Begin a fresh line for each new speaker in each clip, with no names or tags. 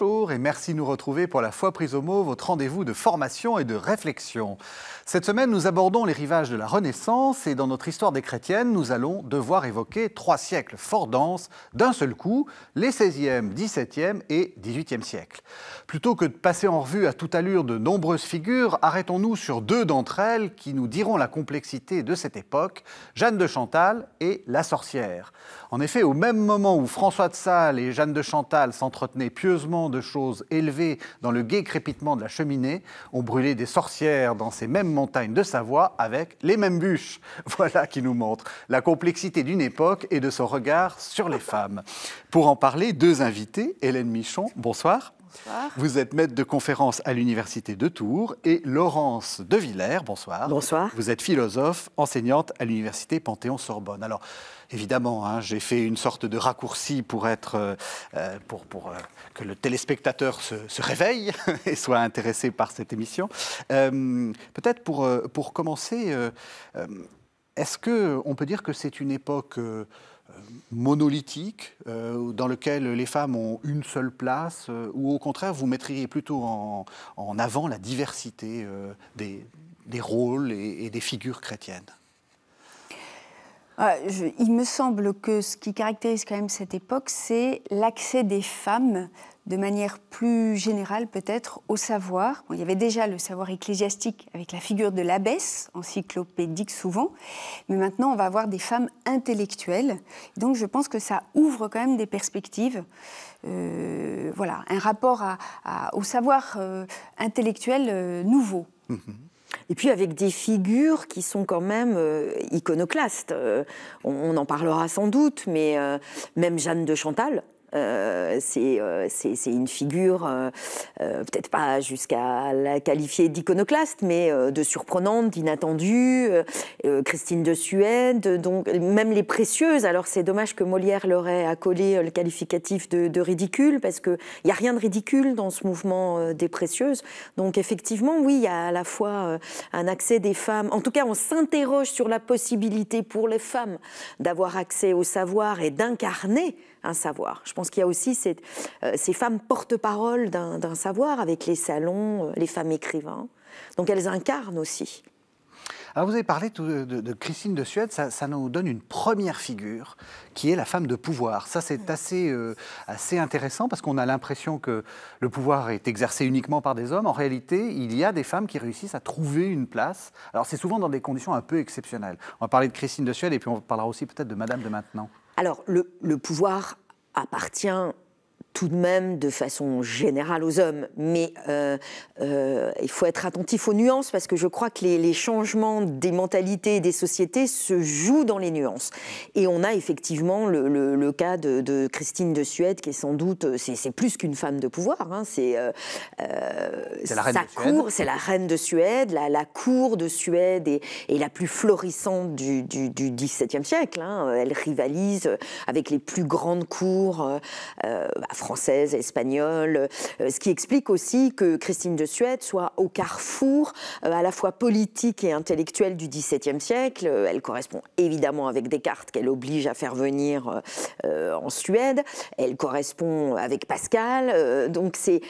Bonjour et merci de nous retrouver pour la foi prise au mot, votre rendez-vous de formation et de réflexion. Cette semaine, nous abordons les rivages de la Renaissance et dans notre histoire des chrétiennes, nous allons devoir évoquer trois siècles fort denses d'un seul coup, les 16e, 17e et 18e siècles. Plutôt que de passer en revue à toute allure de nombreuses figures, arrêtons-nous sur deux d'entre elles qui nous diront la complexité de cette époque, Jeanne de Chantal et la sorcière. En effet, au même moment où François de Sales et Jeanne de Chantal s'entretenaient pieusement de choses élevées dans le gai crépitement de la cheminée, ont brûlé des sorcières dans ces mêmes montagne de Savoie avec les mêmes bûches. Voilà qui nous montre la complexité d'une époque et de son regard sur les femmes. Pour en parler, deux invités, Hélène Michon, bonsoir. Vous êtes maître de conférence à l'Université de Tours et Laurence de Villers, bonsoir. Bonsoir. Vous êtes philosophe, enseignante à l'Université Panthéon-Sorbonne. Alors, évidemment, hein, j'ai fait une sorte de raccourci pour, être, euh, euh, pour, euh, que le téléspectateur se, réveille et soit intéressé par cette émission. Peut-être pour, pour commencer, est-ce qu'on peut dire que c'est une époque monolithique, euh, dans lequel les femmes ont une seule place, euh, ou au contraire, vous mettriez plutôt en, avant la diversité euh, des, rôles et, des figures chrétiennes
Il me semble que ce qui caractérise quand même cette époque, c'est l'accès des femmes de manière plus générale peut-être au savoir. il y avait déjà le savoir ecclésiastique avec la figure de l'abbesse, encyclopédique souvent, mais maintenant on va avoir des femmes intellectuelles. Donc je pense que ça ouvre quand même des perspectives, euh, voilà, un rapport au savoir euh, intellectuel euh, nouveau.
Et puis avec des figures qui sont quand même iconoclastes. on, en parlera sans doute, mais même Jeanne de Chantal, euh, euh, c'est une figure, euh, peut-être pas jusqu'à la qualifier d'iconoclaste, mais de surprenante, d'inattendue. Christine de Suède, donc même les précieuses. Alors c'est dommage que Molière leur ait accolé le qualificatif de, de ridicule, parce qu'il n'y a rien de ridicule dans ce mouvement des précieuses. Donc effectivement, oui, il y a à la fois un accès des femmes. En tout cas, on s'interroge sur la possibilité pour les femmes d'avoir accès au savoir et d'incarner un savoir. Je pense qu'il y a aussi euh, ces, femmes porte-parole d'un savoir avec les salons, euh, les femmes écrivains. Donc elles incarnent aussi.
Alors vous avez parlé de, Christine de Suède, ça, nous donne une première figure qui est la femme de pouvoir. Ça c'est mm. assez, euh, assez intéressant parce qu'on a l'impression que le pouvoir est exercé uniquement par des hommes. En réalité, il y a des femmes qui réussissent à trouver une place. Alors c'est souvent dans des conditions un peu exceptionnelles. On va parler de Christine de Suède et puis on parlera aussi peut-être de Madame de Maintenant.
Alors, le, pouvoir appartient tout de même de façon générale aux hommes, mais euh, euh, il faut être attentif aux nuances parce que je crois que les, changements des mentalités et des sociétés se jouent dans les nuances. Et on a effectivement le, cas de, Christine de Suède qui est sans doute, c'est plus qu'une femme de pouvoir, hein, euh, c'est la reine sa cour, c'est la reine de Suède, la, cour de Suède est, la plus florissante du, XVIIe siècle. Hein. Elle rivalise avec les plus grandes cours. Bah, française, espagnole, euh, ce qui explique aussi que Christine de Suède soit au carrefour euh, à la fois politique et intellectuelle du XVIIe siècle. Euh, elle correspond évidemment avec Descartes qu'elle oblige à faire venir en Suède. Elle correspond avec Pascal. donc c'est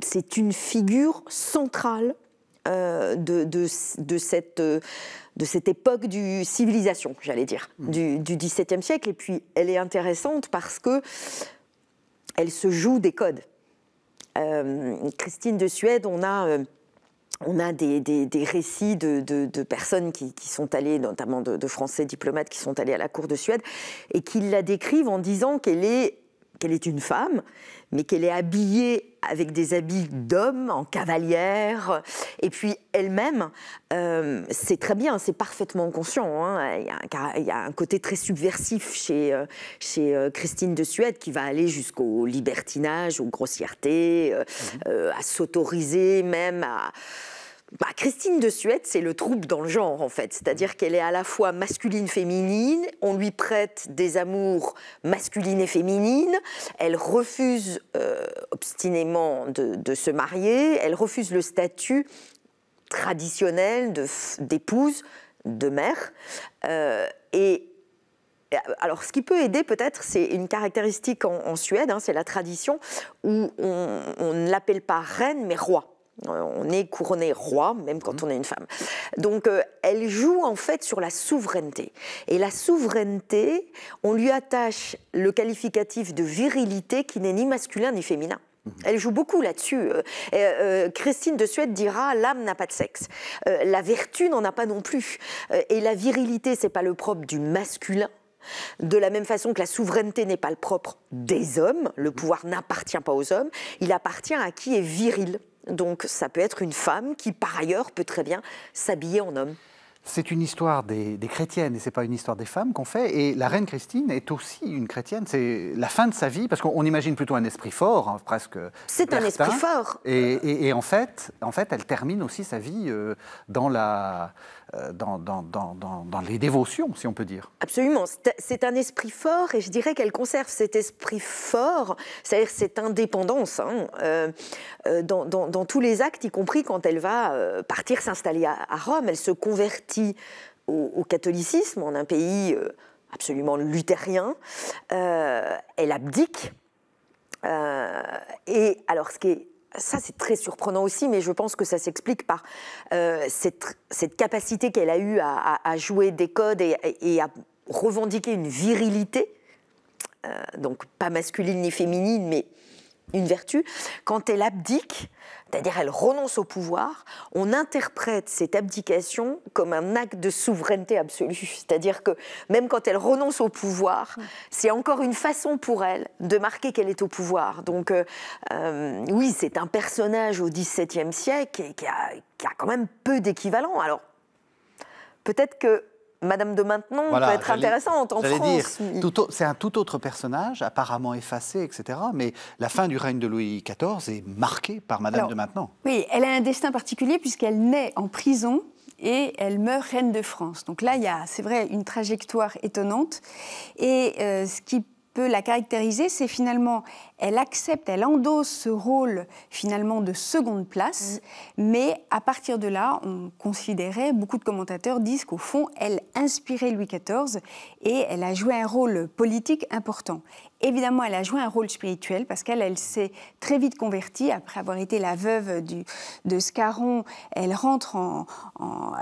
c'est une figure centrale de, de, cette, de cette époque du civilisation, j'allais dire, mmh. du, du XVIIe siècle. Et puis, elle est intéressante parce que elle se joue des codes. Euh, Christine de Suède, on a, euh, on a des, récits de, personnes qui, sont allées, notamment de, de, Français diplomates qui sont allés à la cour de Suède, et qui la décrivent en disant qu'elle est qu'elle est une femme, mais qu'elle est habillée avec des habits d'homme, en cavalière. Et puis elle-même, euh, c'est très bien, c'est parfaitement conscient. Hein. Il, y a un, côté très subversif chez, euh, euh, Christine de Suède qui va aller jusqu'au libertinage, aux grossièretés, mmh à s'autoriser même à bah, Christine de Suède, c'est le trouble dans le genre, en fait. C'est-à-dire mm. qu'elle est à la fois masculine, féminine. On lui prête des amours masculines et féminines. Elle refuse euh, obstinément de, se marier. Elle refuse le statut traditionnel d'épouse, de, mère. Euh, et euh, alors, ce qui peut aider peut-être, c'est une caractéristique en, Suède, hein, c'est la tradition, où on ne l'appelle pas reine, mais roi. Euh, on est couronné roi, même quand mhm. on est une femme. Donc, euh, elle joue en fait sur la souveraineté. Et la souveraineté, on lui attache le qualificatif de virilité qui n'est ni masculin ni féminin. Mhm. Elle joue beaucoup là-dessus. Euh, Christine de Suède dira l'âme n'a pas de sexe, la vertu n'en a pas non plus, et la virilité c'est pas le propre du masculin. De la même façon que la souveraineté n'est pas le propre des hommes, le mhm. pouvoir n'appartient pas aux hommes, il appartient à qui est viril. Donc ça peut être une femme qui, par ailleurs, peut très bien s'habiller en homme c'est
une histoire des, chrétiennes et c'est pas une histoire des femmes qu'on fait. Et la reine Christine est aussi une chrétienne. C'est la fin de sa vie parce qu'on imagine plutôt un esprit fort, hein, presque. C'est un esprit fort. Et, en fait, en fait, elle termine aussi sa vie euh, dans la euh, dans, dans, dans, dans, les dévotions, si on peut dire.
Absolument. C'est un esprit fort et je dirais qu'elle conserve cet esprit fort, c'est-à-dire cette indépendance hein, euh, dans, tous les actes, y compris quand elle va partir s'installer à, à Rome. Elle se convertit au, catholicisme en un pays euh, absolument luthérien. elle euh, abdique. Euh, et alors, ce qui est, ça, c'est très surprenant aussi, mais je pense que ça s'explique par cette, capacité qu'elle a eue à, jouer des codes et, à revendiquer une virilité, donc pas masculine ni féminine, mais une vertu, quand elle abdique, c'est-à-dire elle renonce au pouvoir, on interprète cette abdication comme un acte de souveraineté absolue. C'est-à-dire que même quand elle renonce au pouvoir, mm. c'est encore une façon pour elle de marquer qu'elle est au pouvoir. Donc euh, euh, oui, c'est un personnage au XVIIe siècle qui a quand même peu d'équivalent. Alors peut-être que Madame de Maintenon peut être intéressante en France.
c'est un tout autre personnage, apparemment effacé, etc. Mais la fin du règne de Louis XIV est marquée par Madame de Maintenon.
Oui, elle a un destin particulier puisqu'elle naît en prison et elle meurt reine de France. Donc là, il y a, c'est vrai, une trajectoire étonnante. Et euh, ce qui peut la caractériser, c'est finalement, elle accepte, elle endosse ce rôle finalement de seconde place, mm. mais à partir de là, on considérait, beaucoup de commentateurs disent qu'au fond, elle inspirait Louis XIV et elle a joué un rôle politique important. Évidemment, elle a joué un rôle spirituel parce qu'elle elle, s'est très vite convertie après avoir été la veuve du, de Scarron. Elle rentre en,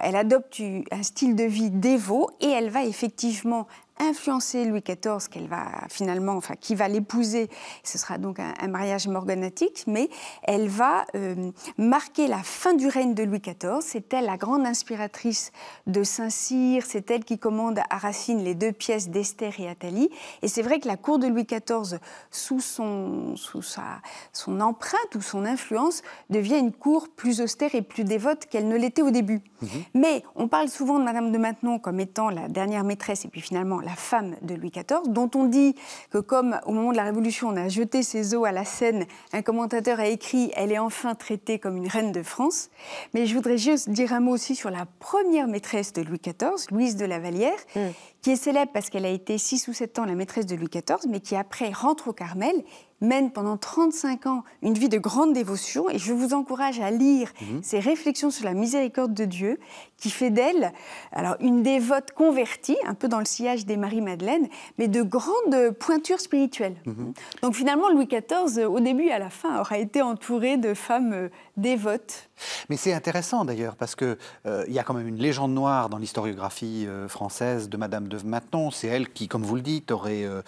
elle adopte un style de vie dévot et elle va effectivement influencer Louis XIV, qu'elle va finalement, enfin, qui va l'épouser. Ce sera donc un, mariage morganatique, mais elle va euh, marquer la fin du règne de Louis XIV. C'est elle la grande inspiratrice de Saint-Cyr. C'est elle qui commande à Racine les deux pièces d'Esther et Athalie. Et c'est vrai que la cour de Louis XIV, sous son, sous son empreinte ou son influence, devient une cour plus austère et plus dévote qu'elle ne l'était au début. Mmh mais on parle souvent de Madame de Maintenon comme étant la dernière maîtresse et puis finalement la femme de Louis XIV, dont on dit que comme au moment de la Révolution, on a jeté ses os à la Seine, un commentateur a écrit « Elle est enfin traitée comme une reine de France ». Mais je voudrais juste dire un mot aussi sur la première maîtresse de Louis XIV, Louise de la Vallière, mm qui est célèbre parce qu'elle a été 6 ou 7 ans la maîtresse de Louis XIV, mais qui après rentre au Carmel, mène pendant 35 ans une vie de grande dévotion, et je vous encourage à lire mhm. ses réflexions sur la miséricorde de Dieu, qui fait d'elle alors une dévote convertie, un peu dans le sillage des Marie-Madeleine, mais de grande pointure spirituelle. Mhm. Donc finalement, Louis XIV, au début et à la fin, aura été entouré de femmes euh, dévotes
mais c'est intéressant d'ailleurs, parce qu'il euh, il y a quand même une légende noire dans l'historiographie euh, française de Madame de Maintenon. C'est elle qui, comme vous le dites, aurait euh,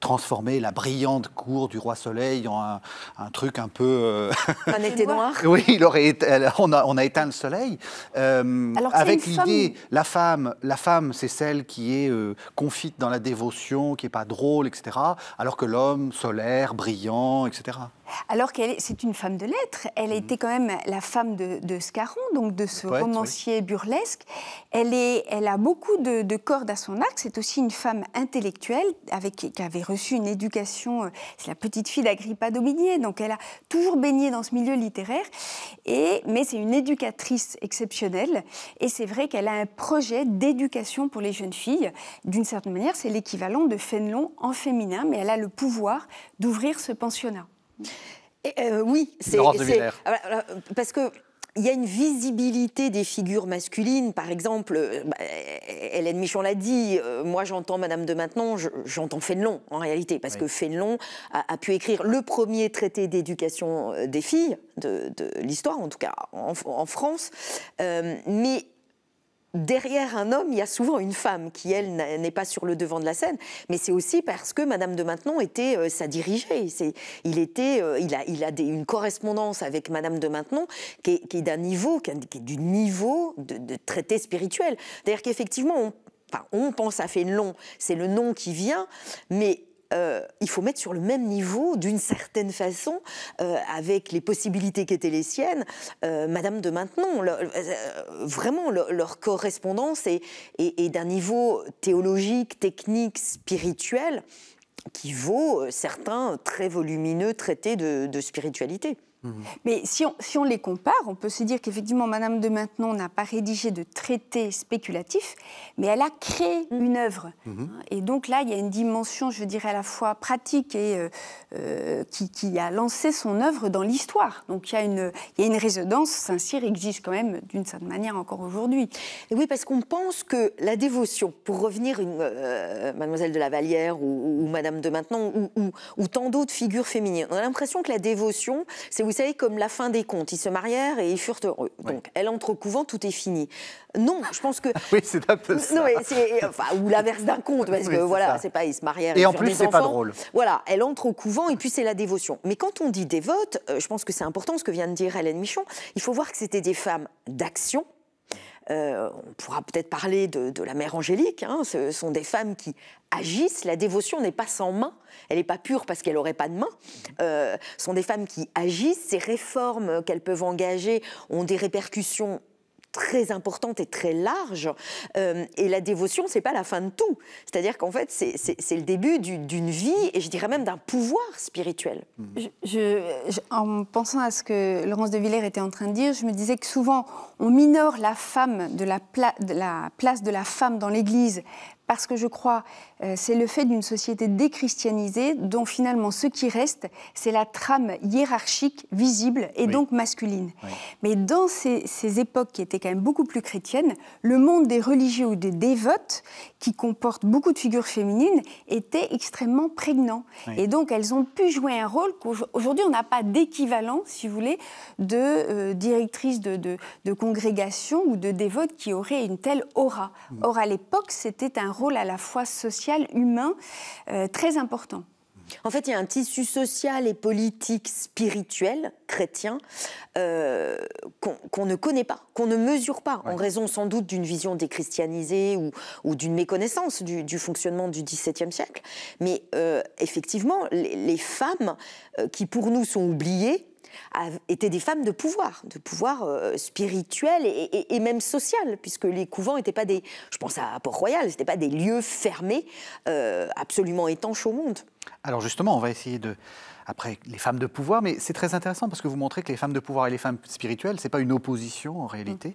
transformé la brillante cour du Roi Soleil en un, truc un peu. un
été noir Oui,
il aurait on, a, éteint le soleil. avec l'idée, la femme, la femme c'est celle qui est confite dans la dévotion, qui n'est pas drôle, etc. Alors que l'homme, solaire, brillant, etc.
Alors qu'elle c'est une femme de lettres. Elle a mhm. été quand même la femme de, Scarron, donc de ce romancier burlesque. Elle, a beaucoup de, cordes à son arc. C'est aussi une femme intellectuelle qui avait reçu une éducation. Euh, c'est la petite fille d'Agrippa Dominier, donc elle a toujours baigné dans ce milieu littéraire. mais c'est une éducatrice exceptionnelle. Et c'est vrai qu'elle a un projet d'éducation pour les jeunes filles. D'une certaine manière, c'est l'équivalent de Fénelon en féminin, mais elle a le pouvoir d'ouvrir ce pensionnat.
Et euh, oui, c'est ah, bah, parce que il y a une visibilité des figures masculines. Par exemple, euh, bah, Hélène Michon l'a dit, euh, moi j'entends Madame de Maintenon, j'entends Fénelon en réalité, parce que Fénelon a, pu écrire le premier traité d'éducation des filles, de, l'histoire en tout cas en, France. mais derrière un homme, il y a souvent une femme qui, elle, n'est pas sur le devant de la scène. Mais c'est aussi parce que Madame de Maintenon était euh, sa dirigée. Il, était, euh, il a, il a une correspondance avec Madame de Maintenon qui est, d'un niveau, qui est du niveau de, traité spirituel. C'est-à-dire qu'effectivement, on, on pense à Fénelon, c'est le nom qui vient, mais euh, il faut mettre sur le même niveau, d'une certaine façon, euh, avec les possibilités qui étaient les siennes, euh, Madame de Maintenon. vraiment, leur correspondance est, d'un niveau théologique, technique, spirituel qui vaut certains très volumineux traités de spiritualité. Mhm. Mais si on, les compare, on peut se dire qu'effectivement, Madame de Maintenon n'a
pas rédigé de traité spéculatif, mais elle a créé mhm. une œuvre. Mhm. Et donc là, il y a une dimension, je dirais, à la fois pratique et euh, euh, qui, a lancé son œuvre dans l'histoire. Donc il y a une, il y a une résonance. Saint-Cyr existe quand même d'une certaine manière
encore aujourd'hui. Et oui, parce qu'on pense que la dévotion, pour revenir, une, euh, Mademoiselle de la Vallière ou, Madame de Maintenon ou, ou tant d'autres figures féminines, on a l'impression que la dévotion, c'est vous savez, comme la fin des contes, Ils se marièrent et ils furent heureux. Donc, elle entre au couvent, tout est fini. Non, je pense que. oui, c'est un peu ça. Non, mais enfin, ou l'inverse d'un conte, parce que voilà, c'est pas, ils se marièrent. Et, et en plus, c'est pas drôle. Voilà, elle entre au couvent et puis c'est la dévotion. Mais quand on dit dévote, euh, je pense que c'est important ce que vient de dire Hélène Michon. Il faut voir que c'était des femmes d'action euh, on pourra peut-être parler de, la mère angélique. Hein. Ce sont des femmes qui agissent. La dévotion n'est pas sans main. Elle n'est pas pure parce qu'elle n'aurait pas de main. Euh, ce sont des femmes qui agissent. Ces réformes qu'elles peuvent engager ont des répercussions très importante et très large. Euh, et la dévotion, c'est pas la fin de tout. C'est-à-dire qu'en fait, c'est le début d'une vie et je dirais même d'un pouvoir spirituel. Je,
en pensant à ce que Laurence de Villers était en train de dire, je me disais que souvent on minore la femme de la, de la place de la femme dans l'Église parce que je crois euh, c'est le fait d'une société déchristianisée dont finalement ce qui reste, c'est la trame hiérarchique visible et donc masculine. Mais dans ces, époques qui étaient quand même beaucoup plus chrétiennes, le monde des religieux ou des dévotes, qui comporte beaucoup de figures féminines, était extrêmement prégnant. Et donc elles ont pu jouer un rôle qu'aujourd'hui on n'a pas d'équivalent, si vous voulez, de euh, directrice de, de, congrégation ou de dévote qui aurait une telle aura. Mm. Or à l'époque, c'était un rôle à la fois social
humain, euh, très important. En fait, il y a un tissu social et politique spirituel chrétien euh, qu'on ne connaît pas, qu'on ne mesure pas, en raison sans doute d'une vision déchristianisée ou, d'une méconnaissance du, fonctionnement du XVIIe siècle. Mais euh, effectivement, les, femmes qui pour nous sont oubliées, étaient des femmes de pouvoir, de pouvoir euh, spirituel et, même social, puisque les couvents n'étaient pas des, je pense à Port-Royal, n'étaient pas des lieux fermés, euh, absolument étanches au monde.
Alors justement, on va essayer de, après les femmes de pouvoir, mais c'est très intéressant parce que vous montrez que les femmes de pouvoir et les femmes spirituelles, ce n'est pas une opposition en réalité. Mm.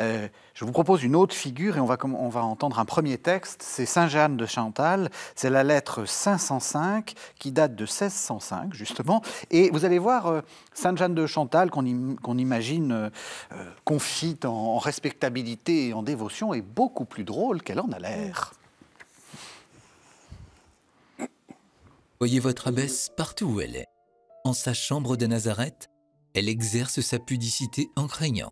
Euh, je vous propose une autre figure et on va, on va entendre un premier texte, c'est Saint-Jeanne de Chantal, c'est la lettre 505 qui date de 1605 justement, et vous allez voir euh, Sainte-Jeanne de Chantal qu'on imagine euh, confite en respectabilité et en dévotion est beaucoup plus drôle qu'elle en a l'air. Voyez votre abbesse partout où elle est. En sa chambre
de Nazareth, elle exerce sa pudicité en craignant,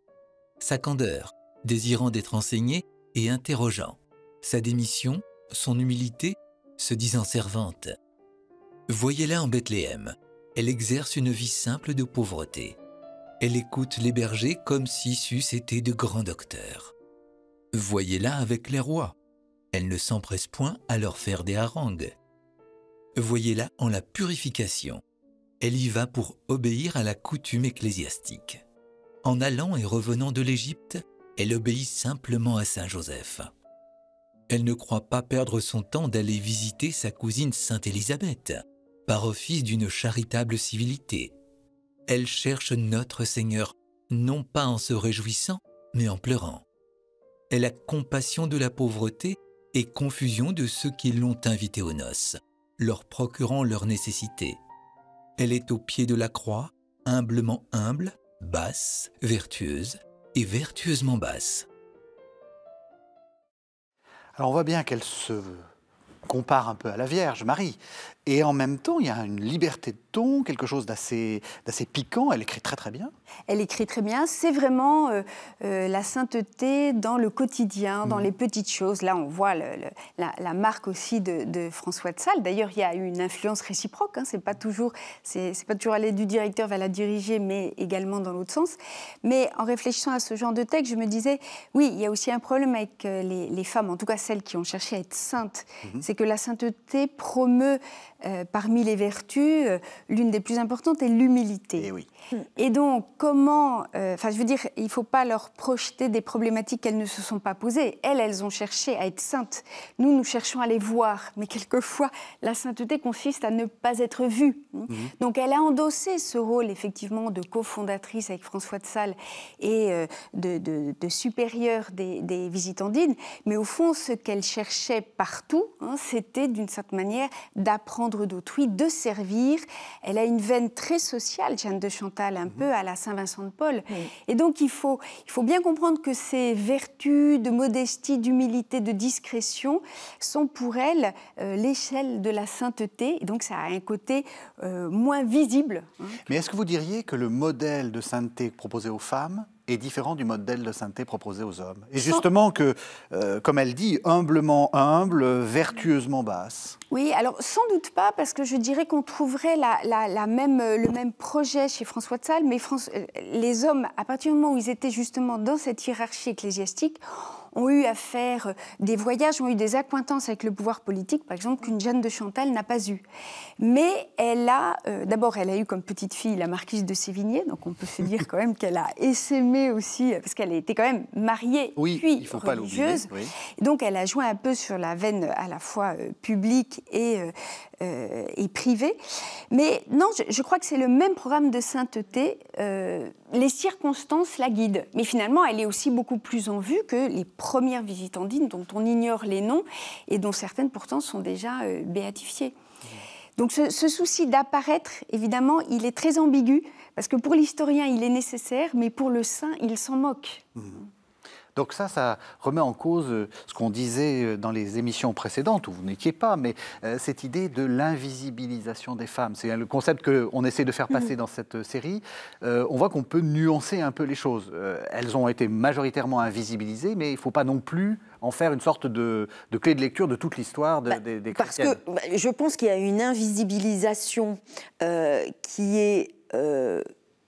sa candeur, désirant d'être enseignée et interrogeant, sa démission, son humilité, se disant servante. Voyez-la en Bethléem, elle exerce une vie simple de pauvreté. Elle écoute les bergers comme si sus été de grands docteurs. Voyez-la avec les rois, elle ne s'empresse point à leur faire des harangues voyez-la en la purification. Elle y va pour obéir à la coutume ecclésiastique. En allant et revenant de l'Égypte, elle obéit simplement à Saint Joseph. Elle ne croit pas perdre son temps d'aller visiter sa cousine Sainte Élisabeth, par office d'une charitable civilité. Elle cherche notre Seigneur, non pas en se réjouissant, mais en pleurant. Elle a compassion de la pauvreté et confusion de ceux qui l'ont invitée aux noces, leur procurant leurs nécessités. Elle est au pied de la croix, humblement humble, basse, vertueuse et vertueusement basse.
Alors on voit bien qu'elle se compare un peu à la Vierge Marie, et en même temps, il y a une liberté de ton, quelque chose d'assez piquant. Elle écrit très très bien.
Elle écrit très bien. C'est vraiment euh, euh, la sainteté dans le quotidien, dans mm. les petites choses. Là, on voit la, marque aussi de, de François de Sales. D'ailleurs, il y a eu une influence réciproque. Hein. C'est pas toujours, c'est pas toujours aller du directeur vers la diriger, mais également dans l'autre sens. Mais en réfléchissant à ce genre de texte, je me disais, oui, il y a aussi un problème avec euh, les, femmes, en tout cas celles qui ont cherché à être saintes. Mm-hmm. C'est que la sainteté promeut euh, parmi les vertus, euh, l'une des plus importantes est l'humilité. Eh et, donc, comment. Euh, enfin, je veux dire, il ne faut pas leur projeter des problématiques qu'elles ne se sont pas posées. Elles, elles ont cherché à être saintes. Nous, nous cherchons à les voir. Mais quelquefois, la sainteté consiste à ne pas être vue. Hein. Mhm. Donc, elle a endossé ce rôle, effectivement, de cofondatrice avec François de Sales et de, de, supérieure des, des, visitandines. Mais au fond, ce qu'elle cherchait partout, hein, c'était d'une certaine manière d'apprendre d'autrui, de servir. Elle a une veine très sociale, Jeanne de Chantal, un mhm. peu à la Saint-Vincent de Paul. Et donc il faut, il faut bien comprendre que ces vertus de modestie, d'humilité, de discrétion sont pour elle euh, l'échelle de la sainteté. Et donc ça a un côté euh, moins visible. Hein.
Mais est-ce que vous diriez que le modèle de sainteté proposé aux femmes est différent du modèle de sainteté proposé aux hommes. Et justement que, euh, comme elle dit, humblement humble, vertueusement basse.
Oui, alors sans doute pas, parce que je dirais qu'on trouverait la, la, même, euh, le même projet chez François de Sales, mais euh, les hommes, à partir du moment où ils étaient justement dans cette hiérarchie ecclésiastique, ont eu à faire euh, des voyages, ont eu des accointances avec le pouvoir politique, par exemple, qu'une Jeanne de Chantal n'a pas eu. Mais elle a, euh, d'abord, elle a eu comme petite fille la marquise de Sévigné, donc on peut se dire quand même qu'elle a essaimé aussi, euh, parce qu'elle était quand même mariée, puis religieuse. Donc elle a joué un peu sur la veine à la fois publique et et euh, privé. Mais non, je, crois que c'est le même programme de sainteté. Euh, les circonstances la guident. Mais finalement, elle est aussi beaucoup plus en vue que les premières visitandines dont on ignore les noms et dont certaines pourtant sont déjà euh, béatifiées. Donc ce, souci d'apparaître, évidemment, il est très ambigu, parce que pour l'historien, il est nécessaire, mais pour le saint, il s'en moque. Mmh.
Donc ça, ça remet en cause euh, ce qu'on disait euh, dans les émissions précédentes, où vous n'étiez pas, mais euh, cette idée de l'invisibilisation des femmes. C'est le concept qu'on essaie de faire mhm. passer dans cette série. on voit qu'on peut nuancer un peu les choses. elles ont été majoritairement invisibilisées, mais il ne faut pas non plus en faire une sorte de, clé de lecture de toute l'histoire bah, des, des Parce que
bah, je pense qu'il y a une invisibilisation qui est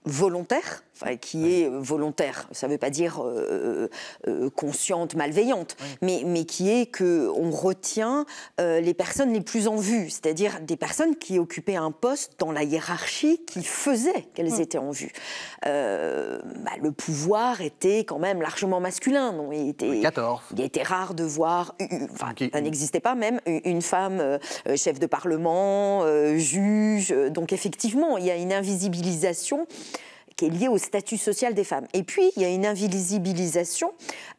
volontaire qui est volontaire. Ça ne veut pas dire euh, euh, euh, consciente, malveillante, mais, mais qui est qu'on retient les personnes les plus en vue, c'est-à-dire des personnes qui occupaient un poste dans la hiérarchie qui faisait qu'elles hmm. étaient en vue. Bah, le pouvoir était quand même largement masculin. il, était, rare de voir, enfin, n'existait pas même, une femme chef de parlement, juge. Donc effectivement, il y a une invisibilisation qui est liée au statut social des femmes. Et puis, il y a une invisibilisation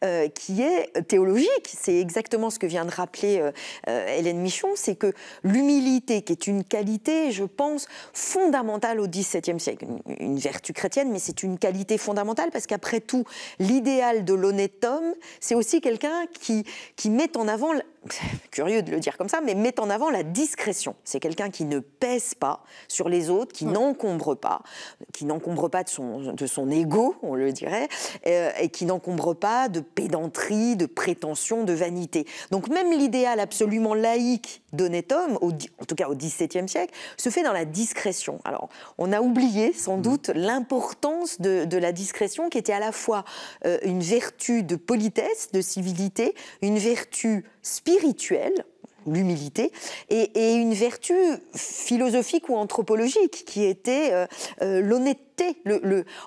euh, qui est théologique. C'est exactement ce que vient de rappeler euh, euh, Hélène Michon, c'est que l'humilité, qui est une qualité, je pense, fondamentale au XVIIe siècle, une, vertu chrétienne, mais c'est une qualité fondamentale parce qu'après tout, l'idéal de l'honnête homme, c'est aussi quelqu'un qui, qui met en avant curieux de le dire comme ça, mais met en avant la discrétion. C'est quelqu'un qui ne pèse pas sur les autres, qui mm. n'encombre pas, qui n'encombre pas de son, de ego, on le dirait, euh, et qui n'encombre pas de pédanterie, de prétention, de vanité. Donc même l'idéal absolument laïque d'honnête homme, en tout cas au XVIIe siècle, se fait dans la discrétion. Alors, on a oublié sans mm. doute l'importance de, la discrétion qui était à la fois euh, une vertu de politesse, de civilité, une vertu spirituelle, l'humilité, et, une vertu philosophique ou anthropologique qui était euh, euh, l'honnêteté.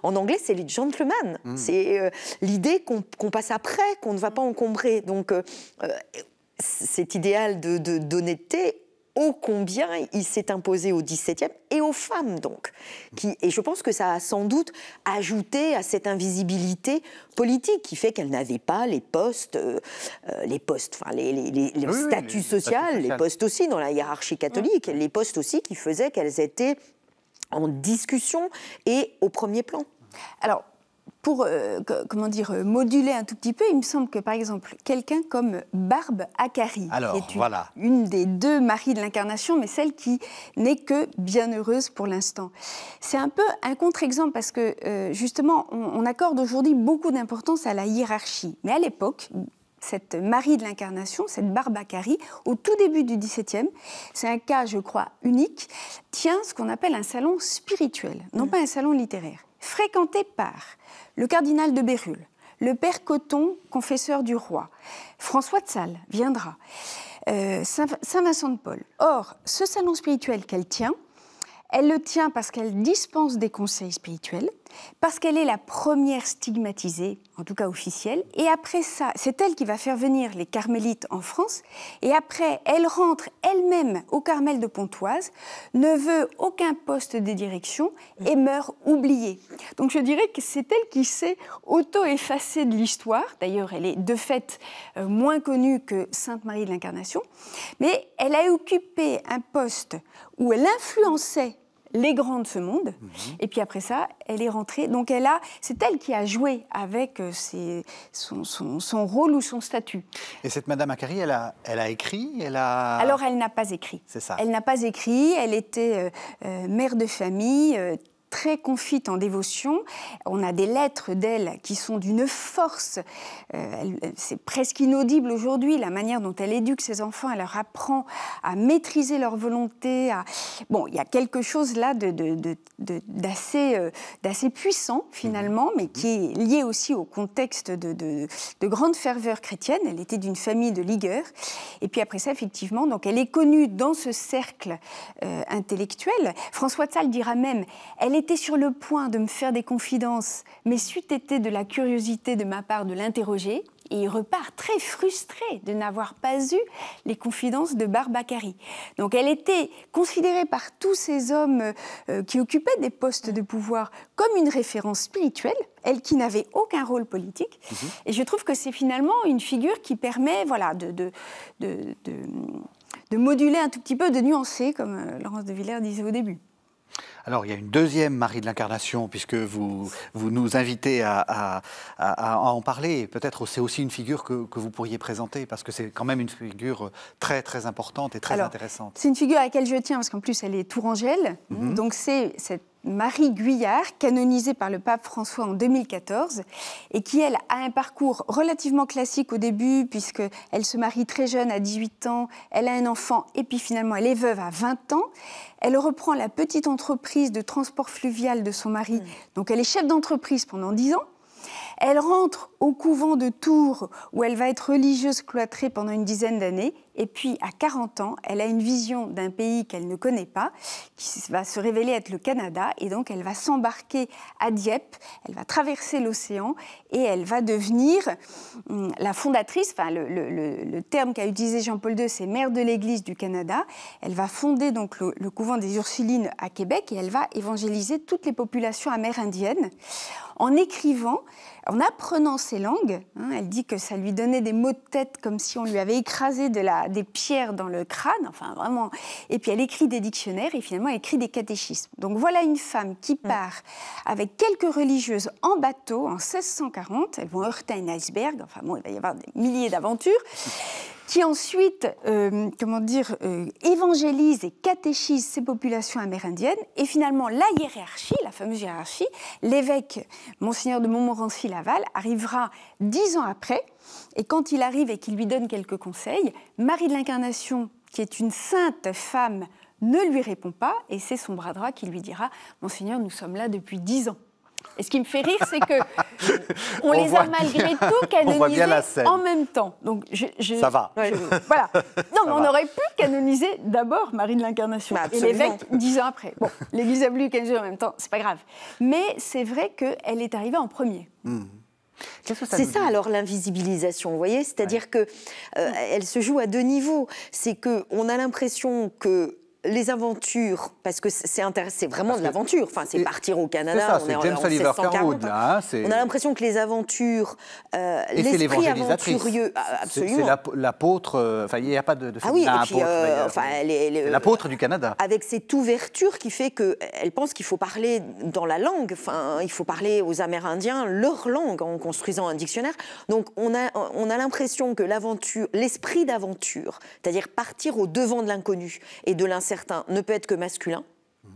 en anglais, c'est le gentleman, mm. C'est l'idée qu'on passe après, qu'on ne va pas mm. encombrer. Donc, cet idéal d'honnêteté, de, d'honnêteté ô combien il s'est imposé au XVIIe et aux femmes donc. Qui, et je pense que ça a sans doute ajouté à cette invisibilité politique qui fait qu'elles n'avaient pas les postes, euh, euh, les postes, enfin les, statuts sociaux, les postes aussi dans la hiérarchie catholique, les postes aussi qui faisaient qu'elles étaient en discussion et au premier plan. Alors, pour euh, comment dire euh, moduler un tout petit peu,
il me semble que par exemple quelqu'un comme Barbe Akari, qui est une, des deux Maries de l'incarnation, mais celle qui n'est que bienheureuse pour l'instant. C'est un peu un contre-exemple parce que euh, justement on, accorde aujourd'hui beaucoup d'importance à la hiérarchie, mais à l'époque cette Marie de l'Incarnation, cette Barbe Barbacari, au tout début du XVIIe, c'est un cas, je crois, unique, tient ce qu'on appelle un salon spirituel, non mm. pas un salon littéraire fréquentée par le cardinal de Bérulle, le père Coton, confesseur du roi, François de Sales viendra, euh, Saint-Vincent de Paul. Or, ce salon spirituel qu'elle tient, elle le tient parce qu'elle dispense des conseils spirituels, parce qu'elle est la première stigmatisée, en tout cas officielle. Et après ça, c'est elle qui va faire venir les carmélites en France. Et après, elle rentre elle-même au Carmel de Pontoise, ne veut aucun poste de direction et meurt oubliée. Donc je dirais que c'est elle qui s'est auto-effacée de l'histoire. D'ailleurs, elle est de fait euh, moins connue que Sainte Marie de l'Incarnation. Mais elle a occupé un poste où elle influençait les grands de ce monde. Mhm. Et puis après ça, elle est rentrée. Donc elle a, c'est elle qui a joué avec euh, son, rôle ou son statut.
Et cette Madame Akari, elle a, elle a écrit, elle a. Alors elle
n'a pas écrit. C'est ça. Elle n'a pas écrit. Elle était euh, euh, mère de famille, très confite en dévotion. On a des lettres d'elle qui sont d'une force. Euh, c'est presque inaudible aujourd'hui la manière dont elle éduque ses enfants. Elle leur apprend à maîtriser leur volonté. À... Bon, il y a quelque chose là de, euh, d'assez, puissant finalement, mhm. mais qui est lié aussi au contexte de, de, grande ferveur chrétienne. Elle était d'une famille de ligueurs. Et puis après ça, effectivement, donc elle est connue dans ce cercle euh, intellectuel. François de Sales dira même, elle est était sur le point de me faire des confidences, mais c'eût été de la curiosité de ma part de l'interroger, et il repart très frustré de n'avoir pas eu les confidences de Barbacari. Donc elle était considérée par tous ces hommes euh, qui occupaient des postes de pouvoir comme une référence spirituelle, elle qui n'avait aucun rôle politique. Mhm. Et je trouve que c'est finalement une figure qui permet voilà, de, de moduler un tout petit peu, de nuancer, comme euh, Laurence de Villers disait au début.
Alors, il y a une deuxième Marie de l'Incarnation, puisque vous, vous nous invitez à, en parler. Peut-être c'est aussi une figure que, vous pourriez présenter, parce que c'est quand même une figure très, très importante et très intéressante.
C'est une figure à laquelle je tiens, parce qu'en plus, elle est tourangelle. Mhm. Donc, c'est cette Marie Guyard, canonisée par le pape François en 2014, et qui, elle, a un parcours relativement classique au début, puisqu'elle se marie très jeune, à 18 ans, elle a un enfant, et puis finalement, elle est veuve à 20 ans. Elle reprend la petite entreprise de transport fluvial de son mari, mm. donc elle est chef d'entreprise pendant 10 ans. Elle rentre au couvent de Tours où elle va être religieuse cloîtrée pendant une dizaine d'années. Et puis, à 40 ans, elle a une vision d'un pays qu'elle ne connaît pas, qui va se révéler être le Canada. Et donc, elle va s'embarquer à Dieppe, elle va traverser l'océan et elle va devenir hum, la fondatrice, enfin, le, le terme qu'a utilisé Jean-Paul II, c'est mère de l'Église du Canada. Elle va fonder donc le, couvent des Ursulines à Québec et elle va évangéliser toutes les populations amérindiennes en écrivant, en apprenant ces langues. Hein, elle dit que ça lui donnait des mots de tête comme si on lui avait écrasé des pierres dans le crâne, enfin vraiment. Et puis elle écrit des dictionnaires et finalement elle écrit des catéchismes. Donc voilà une femme qui mm. part avec quelques religieuses en bateau en 1640. Elles vont heurter un iceberg, enfin bon, il va y avoir des milliers d'aventures qui ensuite, euh, comment dire, euh, évangélise et catéchise ces populations amérindiennes. Et finalement, la hiérarchie, la fameuse hiérarchie, l'évêque Monseigneur de Montmorency-Laval arrivera dix ans après. Et quand il arrive et qu'il lui donne quelques conseils, Marie de l'Incarnation, qui est une sainte femme, ne lui répond pas. Et c'est son bras droit qui lui dira Monseigneur, nous sommes là depuis dix ans. Et ce qui me fait rire, c'est que on, les a malgré tout canonisés en même temps. Donc ça va.
voilà.
Non, mais on aurait pu canoniser d'abord Marie de l'Incarnation bah, et l'évêque dix ans après. Bon, l'Église a voulu canoniser en même temps, c'est pas grave.
Mais c'est vrai qu'elle est arrivée en premier. Hmm. C'est ça, alors l'invisibilisation, vous voyez, c'est-à-dire qu'elle que euh, elle se joue à deux niveaux. C'est que on a l'impression que les aventures, parce que c'est vraiment de l'aventure. Enfin, c'est partir au Canada. on a l'impression que les aventures, euh, c'est l'esprit absolument. C'est
l'apôtre. Euh, enfin, il n'y a pas de. ah oui, euh, l'apôtre du Canada.
Avec cette ouverture qui fait qu'elle pense qu'il faut parler dans la langue. Enfin, il faut parler aux Amérindiens leur langue en construisant un dictionnaire. Donc, on a on a l'impression que l'aventure, l'esprit d'aventure, c'est-à-dire partir au devant de l'inconnu et de l'incertitude certains, ne peut être que masculin. Mmh.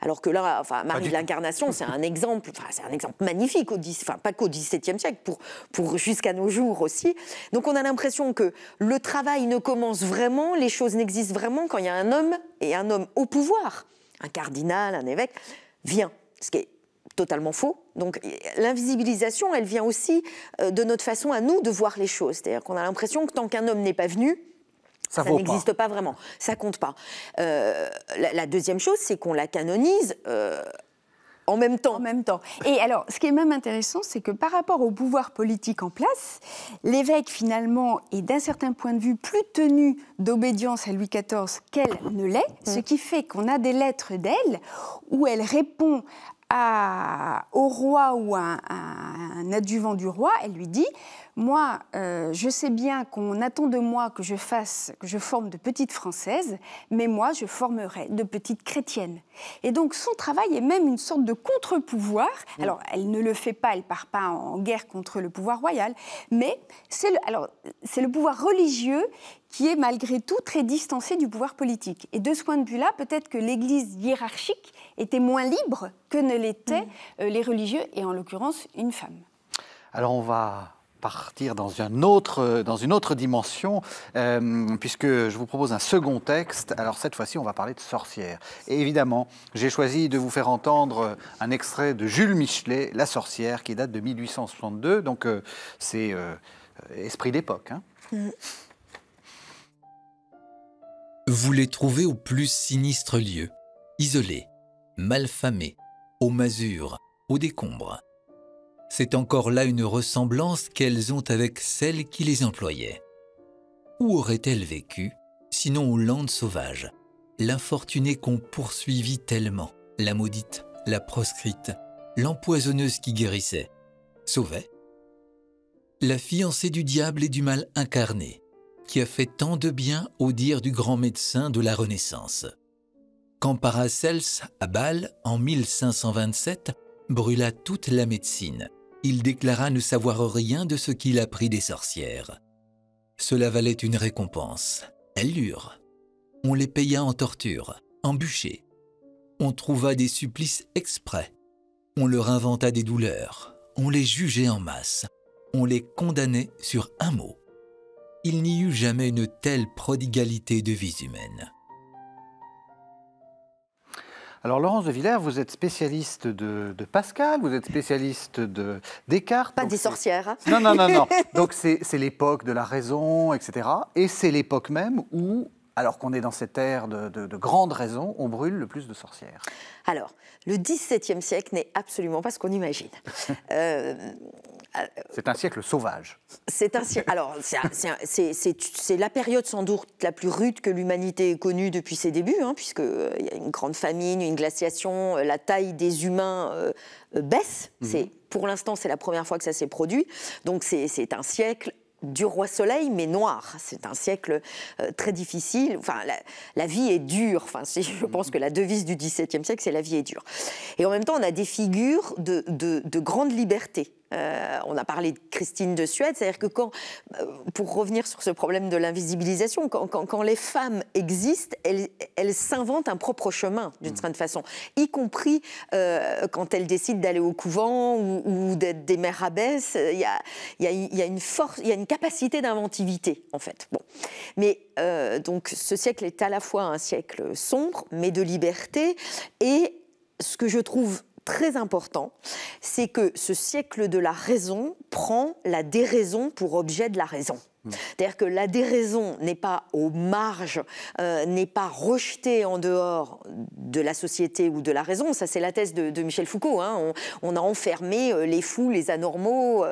Alors que là, enfin, Marie de l'Incarnation, c'est un exemple, c'est un exemple magnifique au enfin, pas qu'au XVIIe siècle, pour, pour jusqu'à nos jours aussi. Donc, on a l'impression que le travail ne commence vraiment, les choses n'existent vraiment quand il y a un homme et un homme au pouvoir, un cardinal, un évêque, vient, ce qui est totalement faux. Donc, euh, l'invisibilisation, elle vient aussi euh, de notre façon à nous de voir les choses. C'est-à-dire qu'on a l'impression que tant qu'un homme n'est pas venu, ça, n'existe pas. vraiment. Ça compte pas. Euh, la, deuxième chose, c'est qu'on la canonise. Euh, en même temps. En même temps. Et alors, ce qui est même intéressant, c'est que par rapport au pouvoir politique en place,
l'évêque, finalement, est d'un certain point de vue plus tenu d'obédience à Louis XIV qu'elle ne l'est, mm. ce qui fait qu'on a des lettres d'elle où elle répond à, au roi ou à, à un adjuvant du roi, elle lui dit moi, euh, je sais bien qu'on attend de moi que je fasse, que je forme de petites Françaises, mais moi, je formerai de petites chrétiennes. Et donc, son travail est même une sorte de contre-pouvoir. Alors, elle ne le fait pas, elle part pas en guerre contre le pouvoir royal, mais c'est le, alors, c'est le pouvoir religieux qui est malgré tout très distancé du pouvoir politique. Et de ce point de vue-là, peut-être que l'Église hiérarchique était moins libre que ne l'étaient euh, les religieux, et en l'occurrence une femme.
Alors on va partir dans, un autre, dans une autre dimension, euh, puisque je vous propose un second texte. Alors cette fois-ci, on va parler de sorcières. Et évidemment, j'ai choisi de vous faire entendre un extrait de Jules Michelet, La sorcière, qui date de 1862. Donc euh, c'est euh, esprit d'époque. Hein. Vous les
trouvez au plus sinistre lieu, isolés, malfamés, aux masures, aux décombres. C'est encore là une ressemblance qu'elles ont avec celles qui les employaient. Où auraient-elles vécu, sinon aux landes sauvages, l'infortunée qu'on poursuivit tellement, la maudite, la proscrite, l'empoisonneuse qui guérissait, sauvait La fiancée du diable et du mal incarné, qui a fait tant de bien au dire du grand médecin de la Renaissance. Quand Paracels, à Bâle, en 1527, brûla toute la médecine, il déclara ne savoir rien de ce qu'il apprit des sorcières. Cela valait une récompense. Elles l'eurent. On les paya en torture, en bûcher. On trouva des supplices exprès. On leur inventa des douleurs. On les jugeait en masse. On les condamnait sur un mot. Il n'y eut jamais une telle prodigalité de vies humaines.
Alors Laurence de Villers, vous êtes spécialiste de, Pascal, vous êtes spécialiste de Descartes. Pas des sorcières.
Hein. Non, non, non, non.
donc c'est l'époque de la raison, etc. Et c'est l'époque même où alors qu'on est dans cette ère de, grandes raisons, on brûle le plus de sorcières
Alors, le XVIIe siècle n'est absolument pas ce qu'on imagine.
Euh, euh, c'est un siècle sauvage.
C'est un siècle. Alors, c'est la période sans doute la plus rude que l'humanité ait connue depuis ses débuts, hein, puisqu'il euh, y a une grande famine, une glaciation, la taille des humains baisse. Mhm. Pour l'instant, c'est la première fois que ça s'est produit. Donc, c'est un siècle du roi soleil, mais noir. C'est un siècle euh, très difficile. Enfin, la, vie est dure. je mhm. pense que la devise du XVIIe siècle, c'est la vie est dure. Et en même temps, on a des figures de, de, de grande liberté. Euh, on a parlé de Christine de Suède, c'est-à-dire que quand, euh, pour revenir sur ce problème de l'invisibilisation, quand, les femmes existent, elles, s'inventent un propre chemin d'une mm. certaine façon, y compris euh, quand elles décident d'aller au couvent ou, d'être des mères abbesses. Il y a, une force, il y a une capacité d'inventivité en fait. mais donc ce siècle est à la fois un siècle sombre, mais de liberté, et ce que je trouve très important, c'est que ce siècle de la raison prend la déraison pour objet de la raison. Mm. C'est-à-dire que la déraison n'est pas au marges, euh, n'est pas rejetée en dehors de la société ou de la raison. Ça, c'est la thèse de, Michel Foucault. Hein. On, a enfermé euh, les fous, les anormaux,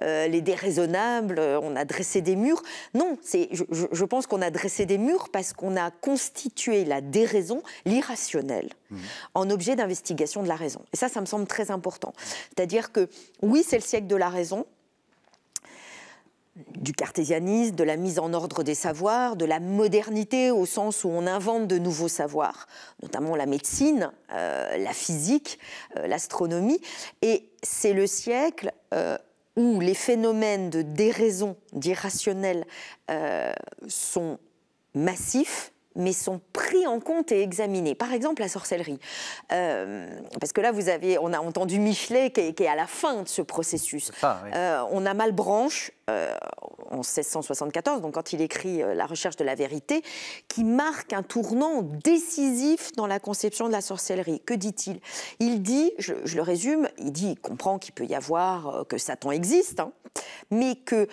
euh, les déraisonnables, on a dressé des murs. Non, je, je pense qu'on a dressé des murs parce qu'on a constitué la déraison, l'irrationnel, mm. en objet d'investigation de la raison. Et ça, ça me semble très important. C'est-à-dire que oui, c'est le siècle de la raison, du cartésianisme, de la mise en ordre des savoirs, de la modernité au sens où on invente de nouveaux savoirs, notamment la médecine, euh, la physique, euh, l'astronomie. Et c'est le siècle euh, où les phénomènes de déraison, d'irrationnel sont massifs, mais sont pris en compte et examinés. Par exemple, la sorcellerie. Euh, parce que là, vous avez, on a entendu Michelet qui est, à la fin de ce processus. Euh, on a Malbranche euh, en 1674, donc quand il écrit La recherche de la vérité, qui marque un tournant décisif dans la conception de la sorcellerie. Que dit-il Il dit, je, le résume, il dit, comprend qu'il peut y avoir, que Satan existe, hein, mais que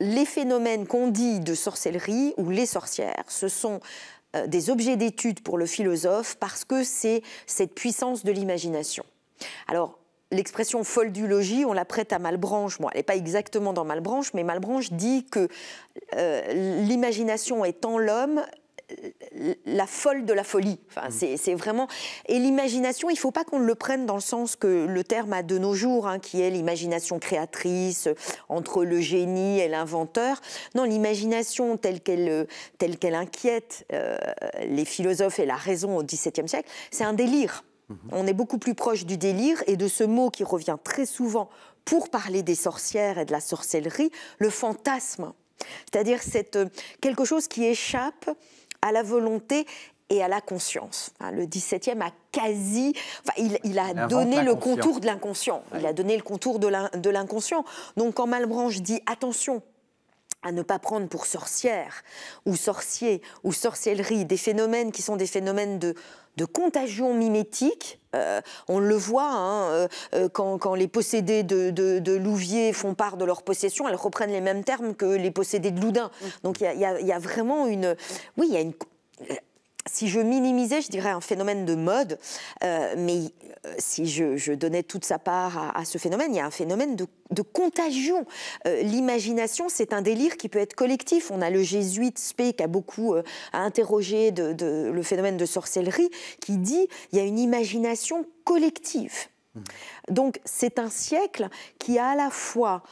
les phénomènes qu'on dit de sorcellerie ou les sorcières, ce sont euh, des objets d'étude pour le philosophe parce que c'est cette puissance de l'imagination. Alors, l'expression folle du logis, on la prête à Malbranche. Bon, elle n'est pas exactement dans Malbranche, mais Malbranche dit que euh, l'imagination est en l'homme la folle de la folie. Enfin, mm. c'est vraiment. Et l'imagination, il ne faut pas qu'on le prenne dans le sens que le terme a de nos jours, hein, qui est l'imagination créatrice euh, entre le génie et l'inventeur. Non, l'imagination telle qu'elle euh, telle qu'elle inquiète euh, les philosophes et la raison au XVIIe siècle, c'est un délire. Mm-hmm. On est beaucoup plus proche du délire et de ce mot qui revient très souvent pour parler des sorcières et de la sorcellerie, le fantasme. C'est-à-dire quelque chose qui échappe à la volonté et à la conscience. Hein, le 17e a quasi... Enfin, il, a donné le contour de l'inconscient. Il a donné le contour de l'inconscient. Donc quand Malbranche dit attention, à ne pas prendre pour sorcière ou sorcier ou sorcellerie, des phénomènes qui sont des phénomènes de, de contagion mimétique. Euh, on le voit hein, euh, euh, quand, quand, les possédés de, de, Louvier font part de leur possession, elles reprennent les mêmes termes que les possédés de Loudun. Mmh. Donc il y, y a, vraiment une... Oui, il y a une si je minimisais, je dirais, un phénomène de mode, euh, mais euh, si je, donnais toute sa part à, ce phénomène, il y a un phénomène de, contagion. Euh, l'imagination, c'est un délire qui peut être collectif. On a le jésuite Spé qui a beaucoup interrogé le phénomène de sorcellerie, qui dit il y a une imagination collective. Hmm. Donc c'est un siècle qui a à la fois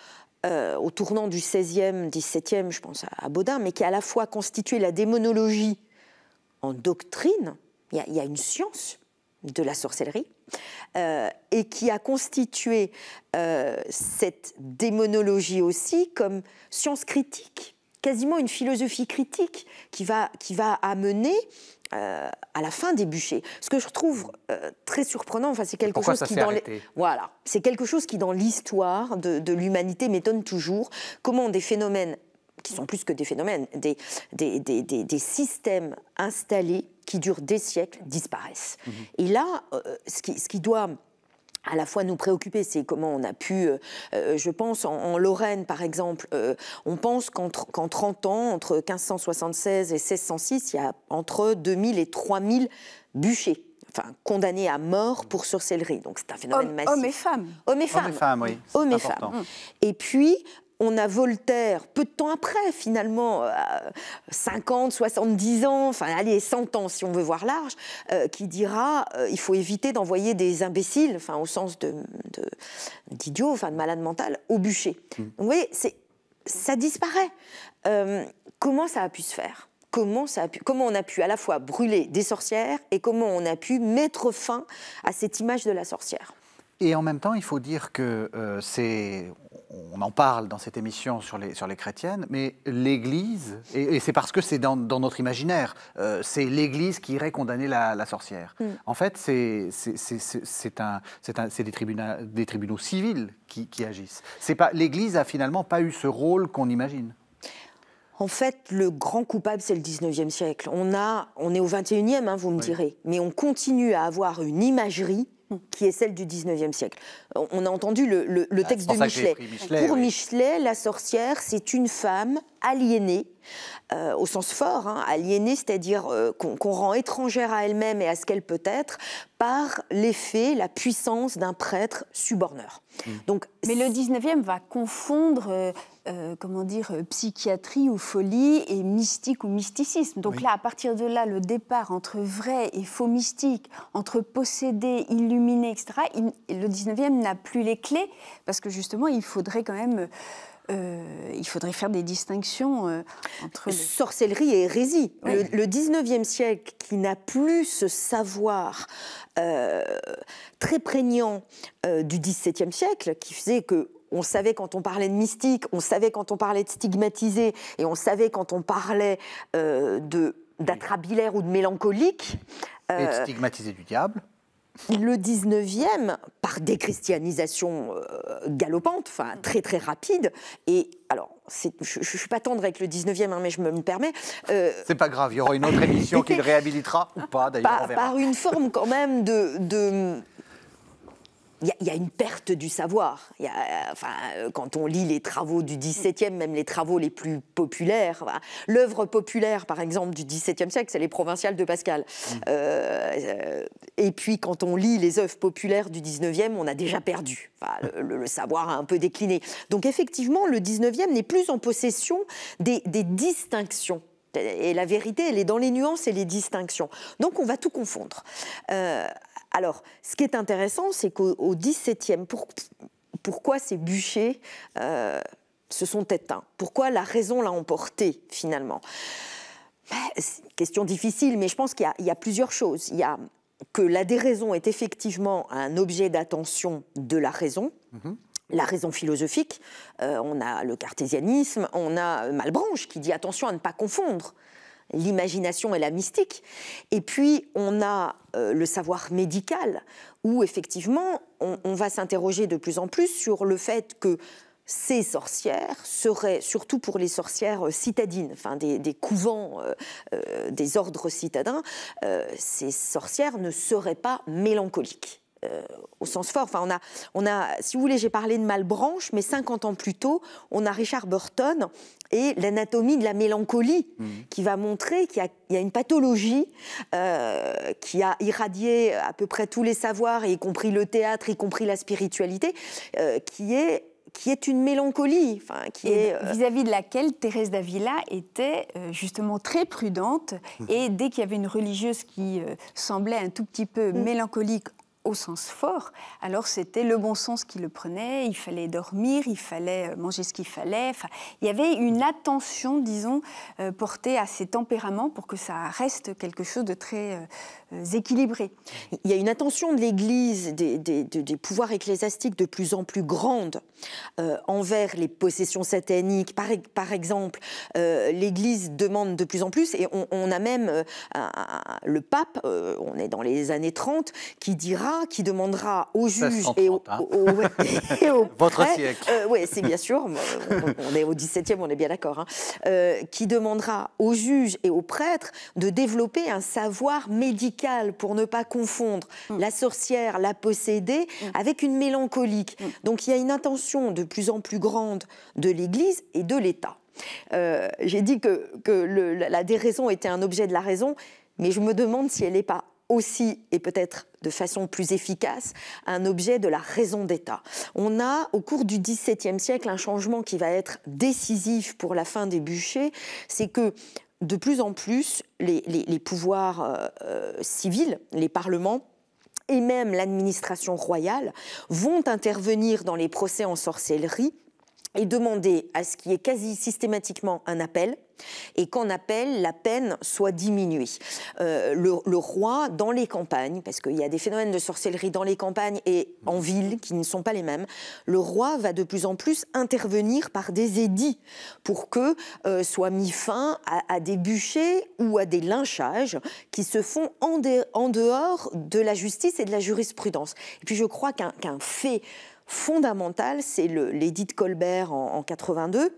au tournant du 16e, 17e, je pense à, Baudin, mais qui a à la fois constitué la démonologie en doctrine, il y, a une science de la sorcellerie, euh, et qui a constitué euh, cette démonologie aussi comme science critique, quasiment une philosophie critique qui va, qui va amener euh, à la fin des bûchers. Ce que je trouve très surprenant, enfin, c'est quelque, chose qui dans les... quelque chose qui dans l'histoire de l'humanité m'étonne toujours. Comment des phénomènes qui sont plus que des phénomènes, des, des, des, des systèmes installés qui durent des siècles disparaissent. Mhm. Et là, euh, ce, qui, ce qui doit à la fois nous préoccuper, c'est comment on a pu, euh, euh, je pense, en, Lorraine par exemple, on pense qu'en 30 ans, entre 1576 et 1606, il y a entre 2000 et 3000 bûchers enfin, condamnés à mort pour sorcellerie. Donc c'est un phénomène massif. Hommes et femmes. Hommes et femmes. et femmes, oui. Hommes et femmes. Mm. Et puis, on a Voltaire, peu de temps après, finalement, 50, euh, 70 ans, enfin, allez, 100 ans si on veut voir large, euh, qui dira euh, il faut éviter d'envoyer des imbéciles, enfin, au sens d'idiot, de, enfin, de malade mental, au bûcher. Mm. vous voyez, ça disparaît. comment ça a pu se faire Comment, ça a pu, comment on a pu à la fois brûler des sorcières et comment on a pu mettre fin à cette image de la sorcière.
Et en même temps, il faut dire que c'est, on en parle dans cette émission sur les, sur les chrétiennes, mais l'Église, et, c'est parce que c'est dans, notre imaginaire, euh, c'est l'Église qui irait condamner la, sorcière. Mm. En fait, c'est des, tribunaux, des tribunaux civils qui, qui agissent. L'Église a finalement
pas eu ce rôle qu'on imagine. En fait, le grand coupable, c'est le 19e siècle. On, a, on est au 21e, hein, vous me direz, mais on continue à avoir une imagerie qui est celle du 19e siècle. On a entendu le, ah, texte de Michelet. Pour Michelet, la sorcière, c'est une femme aliénée, euh, au sens fort, hein, aliénée, c'est-à-dire euh, qu'on rend étrangère à elle-même et à ce qu'elle peut être, par l'effet, la puissance d'un prêtre suborneur. Mmh. Donc, Mais le 19e va confondre...
Euh, euh, comment dire, euh, psychiatrie ou folie et mystique ou mysticisme. Donc là, à partir de là, le départ entre vrai et faux mystique, entre possédé, illuminé, etc., le 19e n'a plus les clés, parce que justement, il faudrait quand même...
Euh, il faudrait faire des distinctions entre... Sorcellerie et hérésie. Le, le, 19e siècle, qui n'a plus ce savoir très prégnant du 17e siècle, qui faisait que on savait quand on parlait de mystique, on savait quand on parlait de stigmatisé, et on savait quand on parlait euh, d'atrabilaire ou de mélancolique. et de euh, stigmatisé du diable le 19e, par déchristianisation euh, galopante, enfin mm. très très rapide, et alors je ne suis pas tendre avec le 19e, hein, mais je me, permets. Euh, c'est pas grave, il y aura
une autre émission qui le réhabilitera, ou pas d'ailleurs. Par, par,
une forme quand même de il y, a une perte du savoir. enfin, quand on lit les travaux du XVIIe, même les travaux les plus populaires, l'œuvre populaire, par exemple, du XVIIe siècle, c'est les provinciales de Pascal. Mm. Euh, euh, et puis, quand on lit les œuvres populaires du XIXe, on a déjà perdu. le, savoir a un peu décliné. Donc, effectivement, le XIXe n'est plus en possession des, distinctions et la vérité, elle est dans les nuances et les distinctions. Donc on va tout confondre. Euh, alors, ce qui est intéressant, c'est qu'au XVIIe, pourquoi ces bûchers euh, se sont éteints Pourquoi la raison l'a emporté finalement ben, C'est une Question difficile, mais je pense qu'il y, a plusieurs choses. Il y a que la déraison est effectivement un objet d'attention de la raison. Mm-hmm. la raison philosophique, euh, on a le cartésianisme, on a Malebranche qui dit attention à ne pas confondre l'imagination et la mystique. Et puis, on a euh, le savoir médical, où effectivement, on, va s'interroger de plus en plus sur le fait que ces sorcières seraient, surtout pour les sorcières euh, citadines, des, couvents, euh, des ordres citadins, ces sorcières ne seraient pas mélancoliques. Euh, au sens fort. Enfin, on a, on a, si vous voulez, j'ai parlé de Malbranche, mais 50 ans plus tôt, on a Richard Burton et l'anatomie de la mélancolie mmh. qui va montrer qu'il y, a, une pathologie euh, qui a irradié à peu près tous les savoirs, y compris le théâtre, y compris la spiritualité, euh, qui est qui est une mélancolie,
enfin, qui est vis-à-vis de laquelle Thérèse d'Avila était justement très prudente. Mmh. Et dès qu'il y avait une religieuse qui semblait un tout petit peu mmh. mélancolique au sens fort, alors c'était le bon sens qui le prenait, il fallait dormir, il fallait euh, manger ce qu'il fallait, il y avait une attention, disons, euh, portée à ces tempéraments pour que ça
reste quelque chose de très, euh, euh, équilibré. Il y a une attention de l'Église, des, pouvoirs ecclésiastiques de plus en plus grande euh, envers les possessions sataniques. Par, exemple, euh, l'Église demande de plus en plus, et on, a même le pape, on est dans les années 30, qui dira, qui demandera aux juges et aux, prêtres...
Hein. Votre siècle.
oui, c'est bien sûr, on, est au 17e, on est bien d'accord, hein, qui demandera aux juges et aux prêtres de développer un savoir médical pour ne pas confondre mm. la sorcière, la possédée, mm. avec une mélancolique. Mm. Donc il y a une intention de plus en plus grande de l'Église et de l'État. Euh, j'ai dit que, la déraison était un objet de la raison, mais je me demande si elle n'est pas aussi, et peut-être de façon plus efficace, un objet de la raison d'État. On a, au cours du XVIIe siècle, un changement qui va être décisif pour la fin des bûchers, c'est que de plus en plus les, pouvoirs euh, euh, civils, les parlements, et même l'administration royale vont intervenir dans les procès en sorcellerie et demander à ce qui est quasi systématiquement un appel et qu'en appel, la peine soit diminuée. Euh, le, roi, dans les campagnes, parce qu'il y a des phénomènes de sorcellerie dans les campagnes et en ville qui ne sont pas les mêmes, le roi va de plus en plus intervenir par des édits pour que euh, soit mis fin à, des bûchers ou à des lynchages qui se font en, en, dehors de la justice et de la jurisprudence. Et puis je crois qu'un fait Fondamental, c'est l'édit de Colbert en, 82,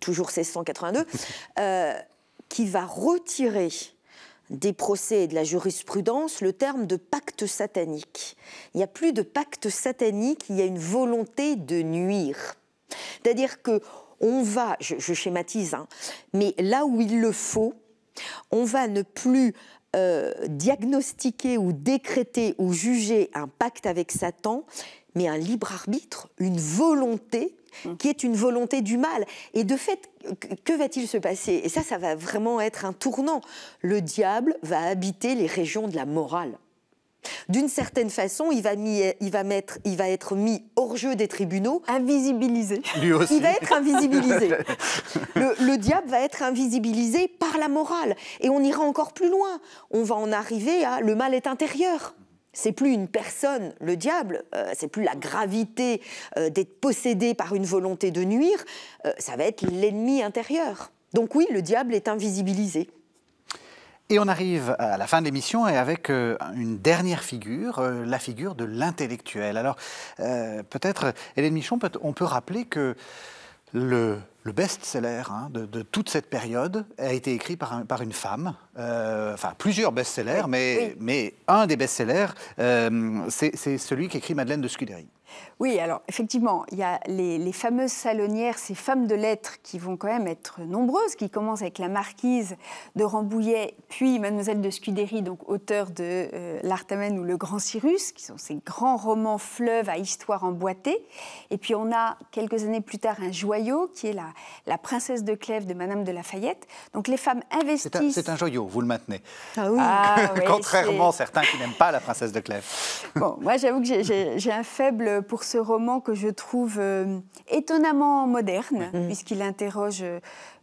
toujours 1682, euh, qui va retirer des procès et de la jurisprudence le terme de pacte satanique. Il n'y a plus de pacte satanique, il y a une volonté de nuire. C'est-à-dire que on va, je, schématise, hein, mais là où il le faut, on va ne plus euh, diagnostiquer ou décréter ou juger un pacte avec Satan, mais un libre arbitre, une volonté hum. qui est une volonté du mal. Et de fait, que va-t-il se passer Et ça, ça va vraiment être un tournant. Le diable va habiter les régions de la morale. D'une certaine façon, il va, être mis hors jeu des tribunaux. Invisibilisé. Lui aussi. Il va être invisibilisé. le, diable va être invisibilisé par la morale. Et on ira encore plus loin. On va en arriver à le mal est intérieur c'est plus une personne, le diable, euh, c'est plus la gravité euh, d'être possédé par une volonté de nuire, euh, ça va être l'ennemi intérieur. Donc oui, le diable est invisibilisé.
Et on arrive à la fin de l'émission et avec une dernière figure, la figure de l'intellectuel. Alors peut-être, Hélène Michon, on peut rappeler que le le best-seller hein, de, toute cette période a été écrit par, par une femme, euh, enfin plusieurs best-sellers, mais, mais un des best-sellers, euh, c'est celui qu'écrit Madeleine de Scudéry.
Oui, alors effectivement, il y a les, fameuses salonnières, ces femmes de lettres qui vont quand même être nombreuses, qui commencent avec la marquise de Rambouillet, puis Mademoiselle de Scudéry, donc auteur de L'Artemène euh, L'Artamène ou Le Grand Cyrus, qui sont ces grands romans fleuves à histoire emboîtée. Et puis on a quelques années plus tard un joyau qui est la, la princesse de Clèves de Madame de Lafayette. Donc les femmes investissent. C'est un, joyau, vous le maintenez. Ah oui. Ah Contrairement à certains qui n'aiment pas la princesse de Clèves. moi j'avoue que j'ai un faible pour ce roman que je trouve euh, étonnamment moderne, mm-hmm. puisqu'il interroge. Euh,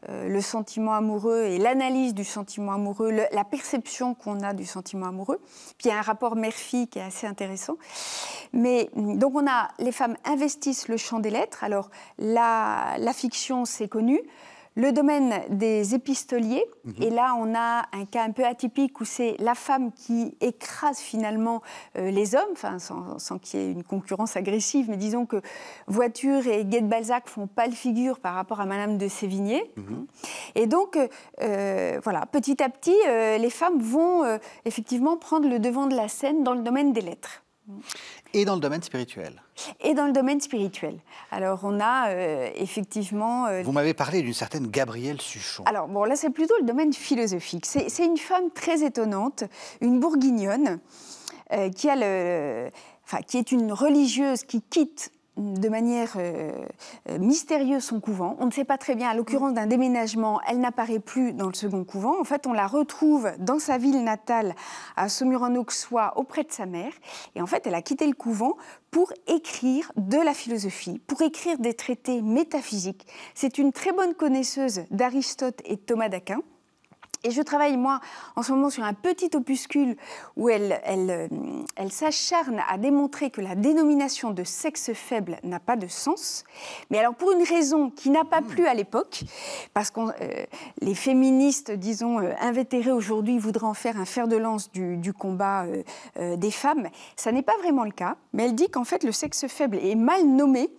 euh, le sentiment amoureux et l'analyse du sentiment amoureux, la perception qu'on a du sentiment amoureux. Puis il y a un rapport mère qui est assez intéressant. Mais mm, donc on a les femmes investissent le champ des lettres. Alors la, la fiction, c'est connu. Le domaine des épistoliers, mhm. et là on a un cas un peu atypique où c'est la femme qui écrase finalement euh, les hommes, sans, qu'il y ait une concurrence agressive, mais disons que Voiture et Guet Balzac font le figure par rapport à Madame de Sévigné. Mhm. Et donc, euh, voilà, petit à petit, euh, les femmes vont effectivement prendre le devant de la scène dans le domaine des lettres. Mm.
Et dans le domaine spirituel
Et dans le domaine spirituel. Alors, on a euh, effectivement. Euh,
Vous m'avez parlé d'une certaine Gabrielle Suchon.
Alors, bon, là, c'est plutôt le domaine philosophique. C'est une femme très étonnante, une bourguignonne, euh, qui, a le, enfin, qui est une religieuse qui quitte de manière euh, euh, mystérieuse son couvent. On ne sait pas très bien, à l'occurrence d'un déménagement, elle n'apparaît plus dans le second couvent. En fait, on la retrouve dans sa ville natale, à Saumur-en-Auxois, auprès de sa mère. Et en fait, elle a quitté le couvent pour écrire de la philosophie, pour écrire des traités métaphysiques. C'est une très bonne connaisseuse d'Aristote et Thomas d'Aquin. Et je travaille, moi, en ce moment, sur un petit opuscule où elle, euh, elle, s'acharne à démontrer que la dénomination de sexe faible n'a pas de sens. Mais alors, pour une raison qui n'a pas plu à l'époque, parce que euh, les féministes, disons, euh, invétérés aujourd'hui, voudraient en faire un fer de lance du, combat des femmes. Ça n'est pas vraiment le cas, mais elle dit qu'en fait, le sexe faible est mal nommé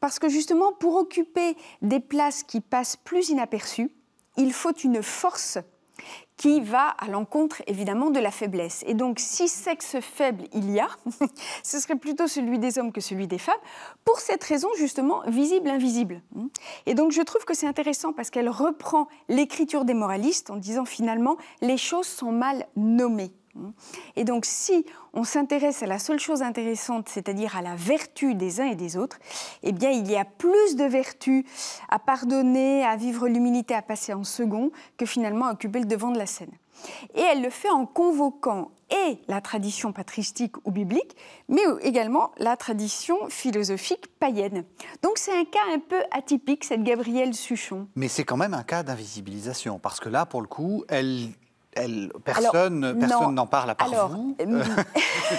parce que justement, pour occuper des places qui passent plus inaperçues, il faut une force qui va à l'encontre évidemment de la faiblesse. Et donc si sexe faible il y a, ce serait plutôt celui des hommes que celui des femmes, pour cette raison justement visible-invisible. Et donc je trouve que c'est intéressant parce qu'elle reprend l'écriture des moralistes en disant finalement les choses sont mal nommées. Hein. Et donc si on s'intéresse à la seule chose intéressante, c'est-à-dire à la vertu des uns et des autres, eh bien il y a plus de vertu à pardonner, à vivre l'humilité, à passer en second, que finalement à occuper le devant de la scène. Et elle le fait en convoquant et la tradition patristique ou biblique, mais également la tradition philosophique païenne. Donc c'est un cas un peu atypique, cette Gabrielle Suchon.
Mais c'est quand même un cas d'invisibilisation, parce que là, pour le coup, elle personne n'en parle à part vous. Euh,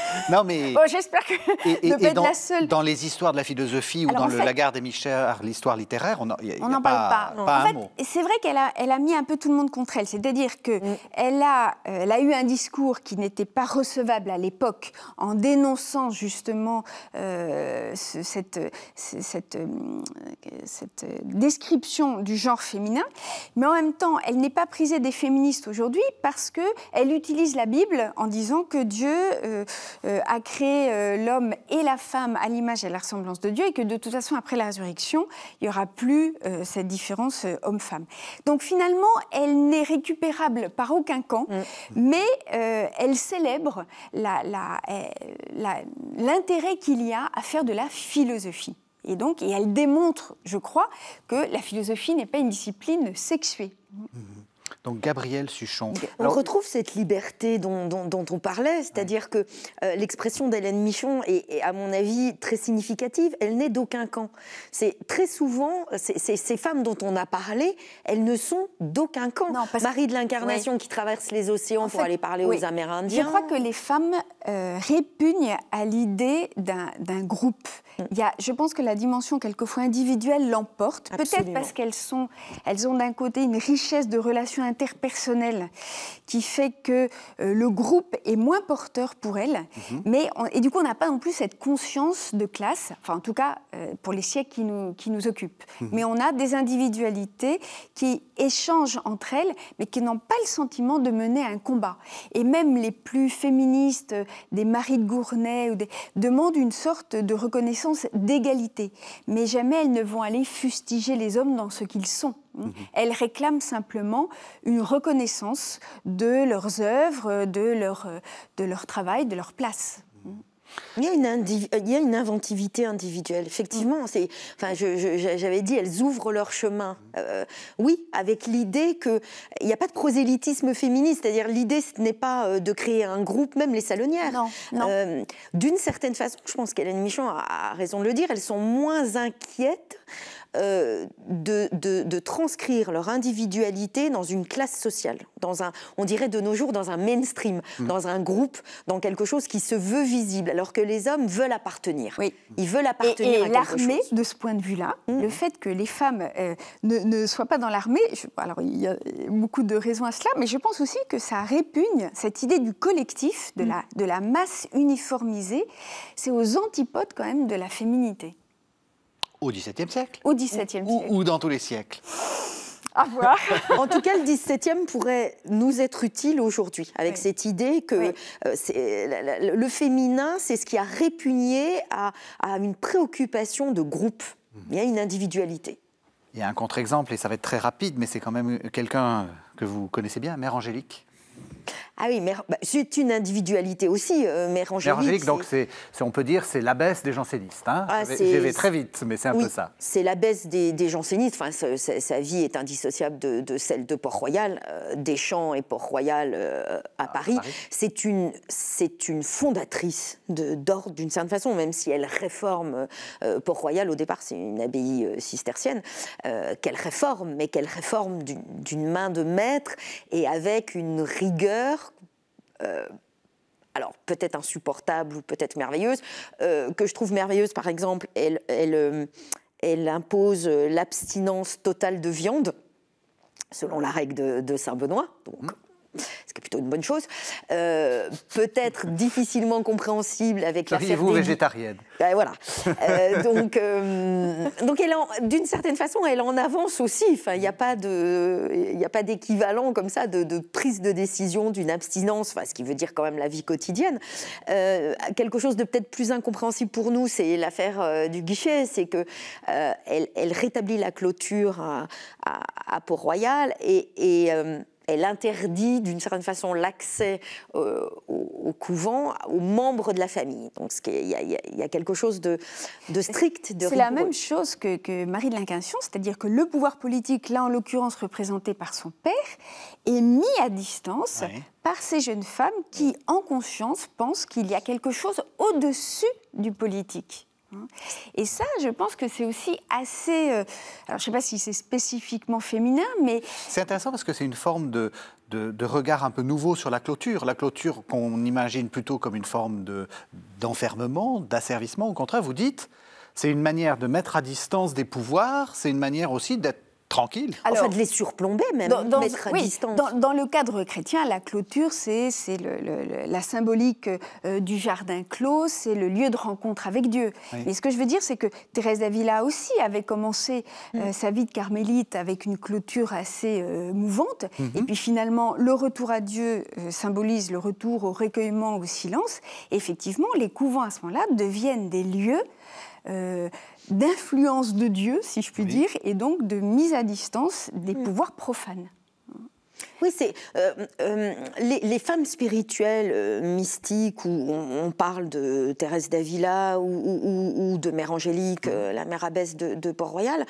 non, mais. J'espère que. Et, dans, les histoires de la philosophie ou dans le Lagarde et Michel, l'histoire littéraire, on n'en parle pas. pas un
c'est vrai qu'elle a, elle a mis un peu tout le monde contre elle. C'est-à-dire qu'elle mm. elle a, euh, a eu un discours qui n'était pas recevable à l'époque en dénonçant justement euh, cette, cette, cette description du genre féminin. Mais en même temps, elle n'est pas prisée des féministes aujourd'hui parce qu'elle utilise la Bible en disant que Dieu euh, euh, a créé euh, l'homme et la femme à l'image et à la ressemblance de Dieu et que de toute façon, après la résurrection, il n'y aura plus cette différence homme-femme. Donc finalement, elle n'est récupérable par aucun camp, mm. mais elle célèbre l'intérêt la, qu'il y a à faire de la philosophie. Et donc, et elle démontre, je crois,
que la philosophie n'est pas une discipline sexuée. Mm
donc Gabriel Suchon. On
retrouve cette liberté dont, on parlait, c'est-à-dire que euh, l'expression d'Hélène Michon est, à mon avis, très significative. Elle n'est d'aucun camp. C'est très souvent, ces femmes dont on a parlé, elles ne sont d'aucun camp. Marie de l'Incarnation qui traverse les océans pour aller parler aux Amérindiens. Je crois que les femmes euh, répugne à l'idée
d'un groupe. Mm. Il y a, je pense que la dimension quelquefois individuelle l'emporte, peut-être parce qu'elles sont, elles ont d'un côté une richesse de relations interpersonnelles qui fait que euh, le groupe est moins porteur pour elles, mhm. mais et du coup on n'a pas non plus cette conscience de classe, enfin en tout cas euh, pour les siècles qui nous, qui nous occupent. Mhm. Mais on a des individualités qui échangent entre elles, mais qui n'ont pas le sentiment de mener un combat. Et même les plus féministes, des maris de Gournay ou demandent une sorte de reconnaissance d'égalité. Mais jamais elles ne vont aller fustiger les hommes dans ce qu'ils sont. Mhm. Elles réclament simplement une reconnaissance de
leurs œuvres, de leur travail, de leur place. Euh, il y a une, inventivité individuelle, effectivement. Mm. C'est, enfin, j'avais dit, elles ouvrent leur chemin. Euh, oui, avec l'idée qu'il n'y a pas de prosélytisme féministe, c'est-à-dire l'idée, ce n'est pas euh, de créer un groupe, même les salonnières. Non, d'une certaine façon, je pense qu'Hélène Michon a raison de le dire, elles sont moins inquiètes. Euh, de, transcrire leur individualité dans une classe sociale, dans un, on dirait de nos jours dans un mainstream, mm. dans un groupe, dans quelque chose qui se veut visible, alors que les hommes veulent appartenir. Oui. Ils veulent appartenir à l'armée,
de ce point de vue-là, mm. le fait que les femmes euh, ne, soient pas dans l'armée, alors il y a beaucoup de raisons à cela, mais je pense aussi que ça répugne cette idée du collectif, de, mm. la, de la masse uniformisée, c'est aux antipodes quand même de la féminité.
Au XVIIe siècle
Au XVIIe siècle. Ou,
dans tous les siècles
à voir. en tout cas, le 17e pourrait nous être utile aujourd'hui, avec cette idée que euh, le féminin, c'est ce qui a répugné à, à une préoccupation de groupe. Hmm. Il y a une individualité.
Il y a un contre-exemple, et ça va être très rapide, mais c'est quand même quelqu'un que vous connaissez bien, Mère Angélique.
Ah oui, mais bah, c'est une individualité aussi, euh, Mère Angélique. donc
c'est, on peut dire c'est la baisse des jansénistes. Hein. Ah, j'y vais très vite, mais c'est un peu ça.
C'est la baisse des, des jansénistes. Enfin, sa vie est indissociable de, celle de Port-Royal, des euh, Deschamps et Port-Royal euh, à, ah, Paris. C'est une, c'est une fondatrice d'ordre d'une certaine façon, même si elle réforme euh, Port-Royal. Au départ, c'est une abbaye cistercienne qu'elle réforme, mais qu'elle réforme d'une main de maître et avec une rigueur euh, alors peut-être insupportable ou peut-être merveilleuse, euh, que je trouve merveilleuse par exemple, elle, euh, impose l'abstinence totale de viande selon la règle de, Saint-Benoît. Donc, mmh ce qui est plutôt une bonne chose, euh, peut-être difficilement compréhensible avec la vous végétarienne Voilà. Euh, donc, euh, donc d'une certaine façon, elle en avance aussi. Enfin, il n'y a pas de, il a pas d'équivalent comme ça de, prise de décision d'une abstinence. ce qui veut dire quand même la vie quotidienne. quelque chose de peut-être plus incompréhensible pour nous, c'est l'affaire du guichet, c'est que elle, rétablit la clôture à, Port-Royal et elle interdit d'une certaine façon l'accès euh, au, couvent aux membres de la famille. Donc il y, a quelque chose de, strict. De c'est la même
chose que, Marie de l'Incarnation, c'est-à-dire que le pouvoir politique, là en l'occurrence représenté par son père, est mis à distance par ces jeunes femmes qui, en conscience, pensent qu'il y a quelque chose au-dessus du politique. Hein. Et ça, je pense que c'est aussi assez. Euh, alors, je ne sais pas si c'est spécifiquement féminin, mais. C'est intéressant parce que c'est une forme de, regard un peu
nouveau sur la clôture. La clôture qu'on imagine plutôt comme une forme d'enfermement, d'asservissement. Au contraire, vous dites, c'est une manière de mettre à distance des pouvoirs, c'est une manière aussi d'être tranquille. Alors, enfin, de les surplomber même, dans, dans mettre à distance.
Dans, le cadre chrétien, la clôture, c'est la symbolique euh, du jardin clos, c'est le lieu de rencontre avec Dieu. Mais ce que je veux dire, c'est que Thérèse d'Avila aussi avait commencé euh, mm. sa vie de carmélite avec une clôture assez euh, mouvante. Mm-hmm. Et puis finalement, le retour à Dieu symbolise le retour au recueillement, au silence. effectivement, les couvents à ce moment-là deviennent des lieux euh, d'influence de Dieu, si je puis dire, et donc de mise à distance des pouvoirs profanes.
Oui, c'est euh, euh, les, femmes spirituelles mystiques où on, parle de Thérèse d'Avila ou, de Mère Angélique, la Mère abbesse de, de Port-Royal,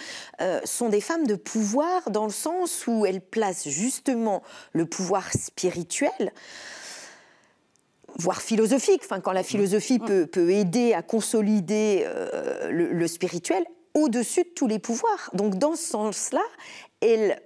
sont des femmes de pouvoir dans le sens où elles placent justement le pouvoir spirituel voire philosophique, enfin, quand la philosophie mm. peut, aider à consolider euh, le spirituel, au-dessus de tous les pouvoirs. Donc dans ce sens-là, elle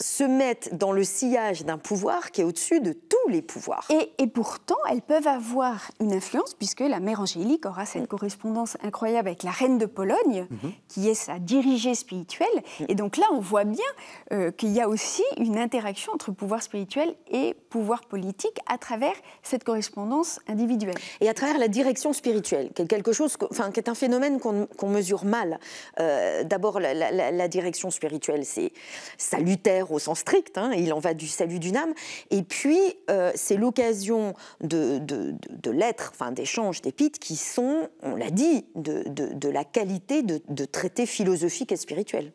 se mettent dans le sillage d'un pouvoir qui est au-dessus de tous les pouvoirs.
Et, pourtant, elles peuvent avoir une influence, puisque la mère Angélique aura cette mm. correspondance incroyable avec la reine de Pologne, mm-hmm. qui est sa dirigée spirituelle. Mm. Et donc là, on voit bien euh, qu'il y a aussi une interaction entre pouvoir spirituel et pouvoir politique à travers cette correspondance individuelle.
Et à travers la direction spirituelle, qui est, quelque chose enfin, qui est un phénomène qu'on mesure mal. Euh, d'abord, la, direction spirituelle, c'est salutaire au sens strict, hein, il en va du salut d'une âme, et puis euh, c'est l'occasion de, de, de, de lettres, enfin d'échanges, d'épites qui sont, on l'a dit, de, la qualité de traités philosophiques et spirituels.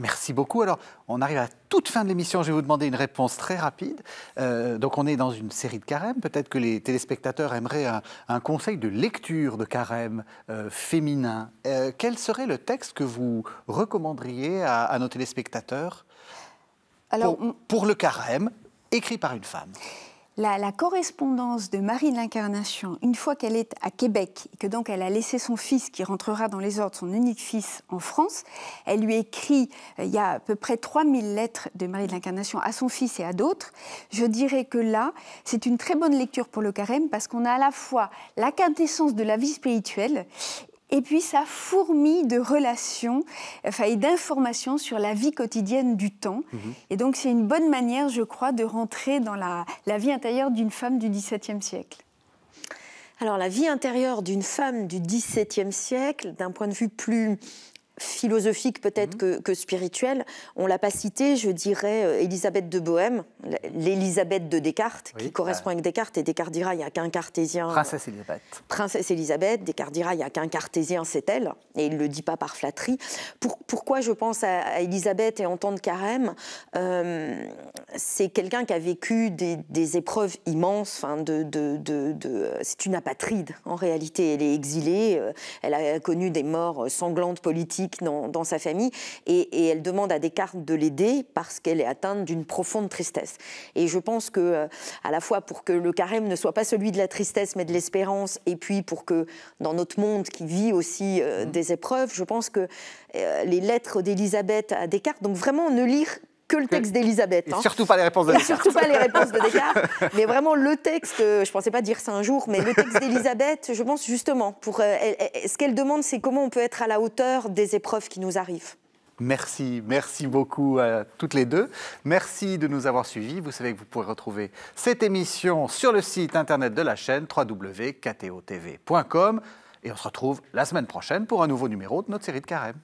Merci beaucoup. Alors, on arrive à toute fin de l'émission. Je vais vous demander une réponse très rapide. Euh, donc, on est dans une série de carême. Peut-être que les téléspectateurs aimeraient un, conseil de lecture de carême euh, féminin. quel serait le texte que vous recommanderiez à nos téléspectateurs pour, le carême, écrit
par une femme. La, correspondance de Marie de l'Incarnation, une fois qu'elle est à Québec et que donc elle a laissé son fils qui rentrera dans les ordres, son unique fils en France, elle lui écrit, euh, il y a à peu près 3000 lettres de Marie de l'Incarnation à son fils et à d'autres. Je dirais que là, c'est une très bonne lecture pour le carême parce qu'on a à la fois la quintessence de la vie spirituelle et puis ça fourmille de relations enfin, et d'informations sur la vie quotidienne du temps. Mhm. Et donc c'est une bonne manière, je crois, de rentrer dans la vie intérieure d'une femme du XVIIe siècle.
Alors la vie intérieure d'une femme du XVIIe siècle, d'un point de vue plus philosophique peut-être mmh. que, spirituelle. On l'a pas cité, je dirais euh, Élisabeth de Bohème, l'Élisabeth de Descartes, qui bah. correspond avec Descartes, et Descartes dira il n'y a qu'un cartésien. Princesse Élisabeth. Princesse Élisabeth, Descartes dira il n'y a qu'un cartésien, c'est elle, et il ne le dit pas par flatterie. Pour, pourquoi je pense à, Élisabeth et en de carême euh, C'est quelqu'un qui a vécu des, épreuves immenses, enfin c'est une apatride en réalité, elle est exilée, euh, elle a connu des morts sanglantes politiques, dans, sa famille et, elle demande à Descartes de l'aider parce qu'elle est atteinte d'une profonde tristesse. Et je pense que, euh, à la fois pour que le carême ne soit pas celui de la tristesse mais de l'espérance, et puis pour que dans notre monde qui vit aussi euh, mmh. des épreuves, je pense que euh, les lettres d'Élisabeth à Descartes, donc vraiment ne lire le texte d'Elisabeth. Hein. Surtout pas
les réponses de Et surtout pas les
réponses de Descartes. mais vraiment, le texte, euh, je pensais pas dire ça un jour, mais le texte d'Elisabeth, je pense justement, pour, euh, ce qu'elle demande, c'est comment on peut être à la hauteur des épreuves qui nous arrivent.
Merci, merci beaucoup à toutes les deux. Merci de nous avoir suivis. Vous savez que vous pourrez retrouver cette émission sur le site internet de la chaîne www.ktotv.com et on se retrouve la semaine prochaine pour un nouveau numéro de notre série de carême.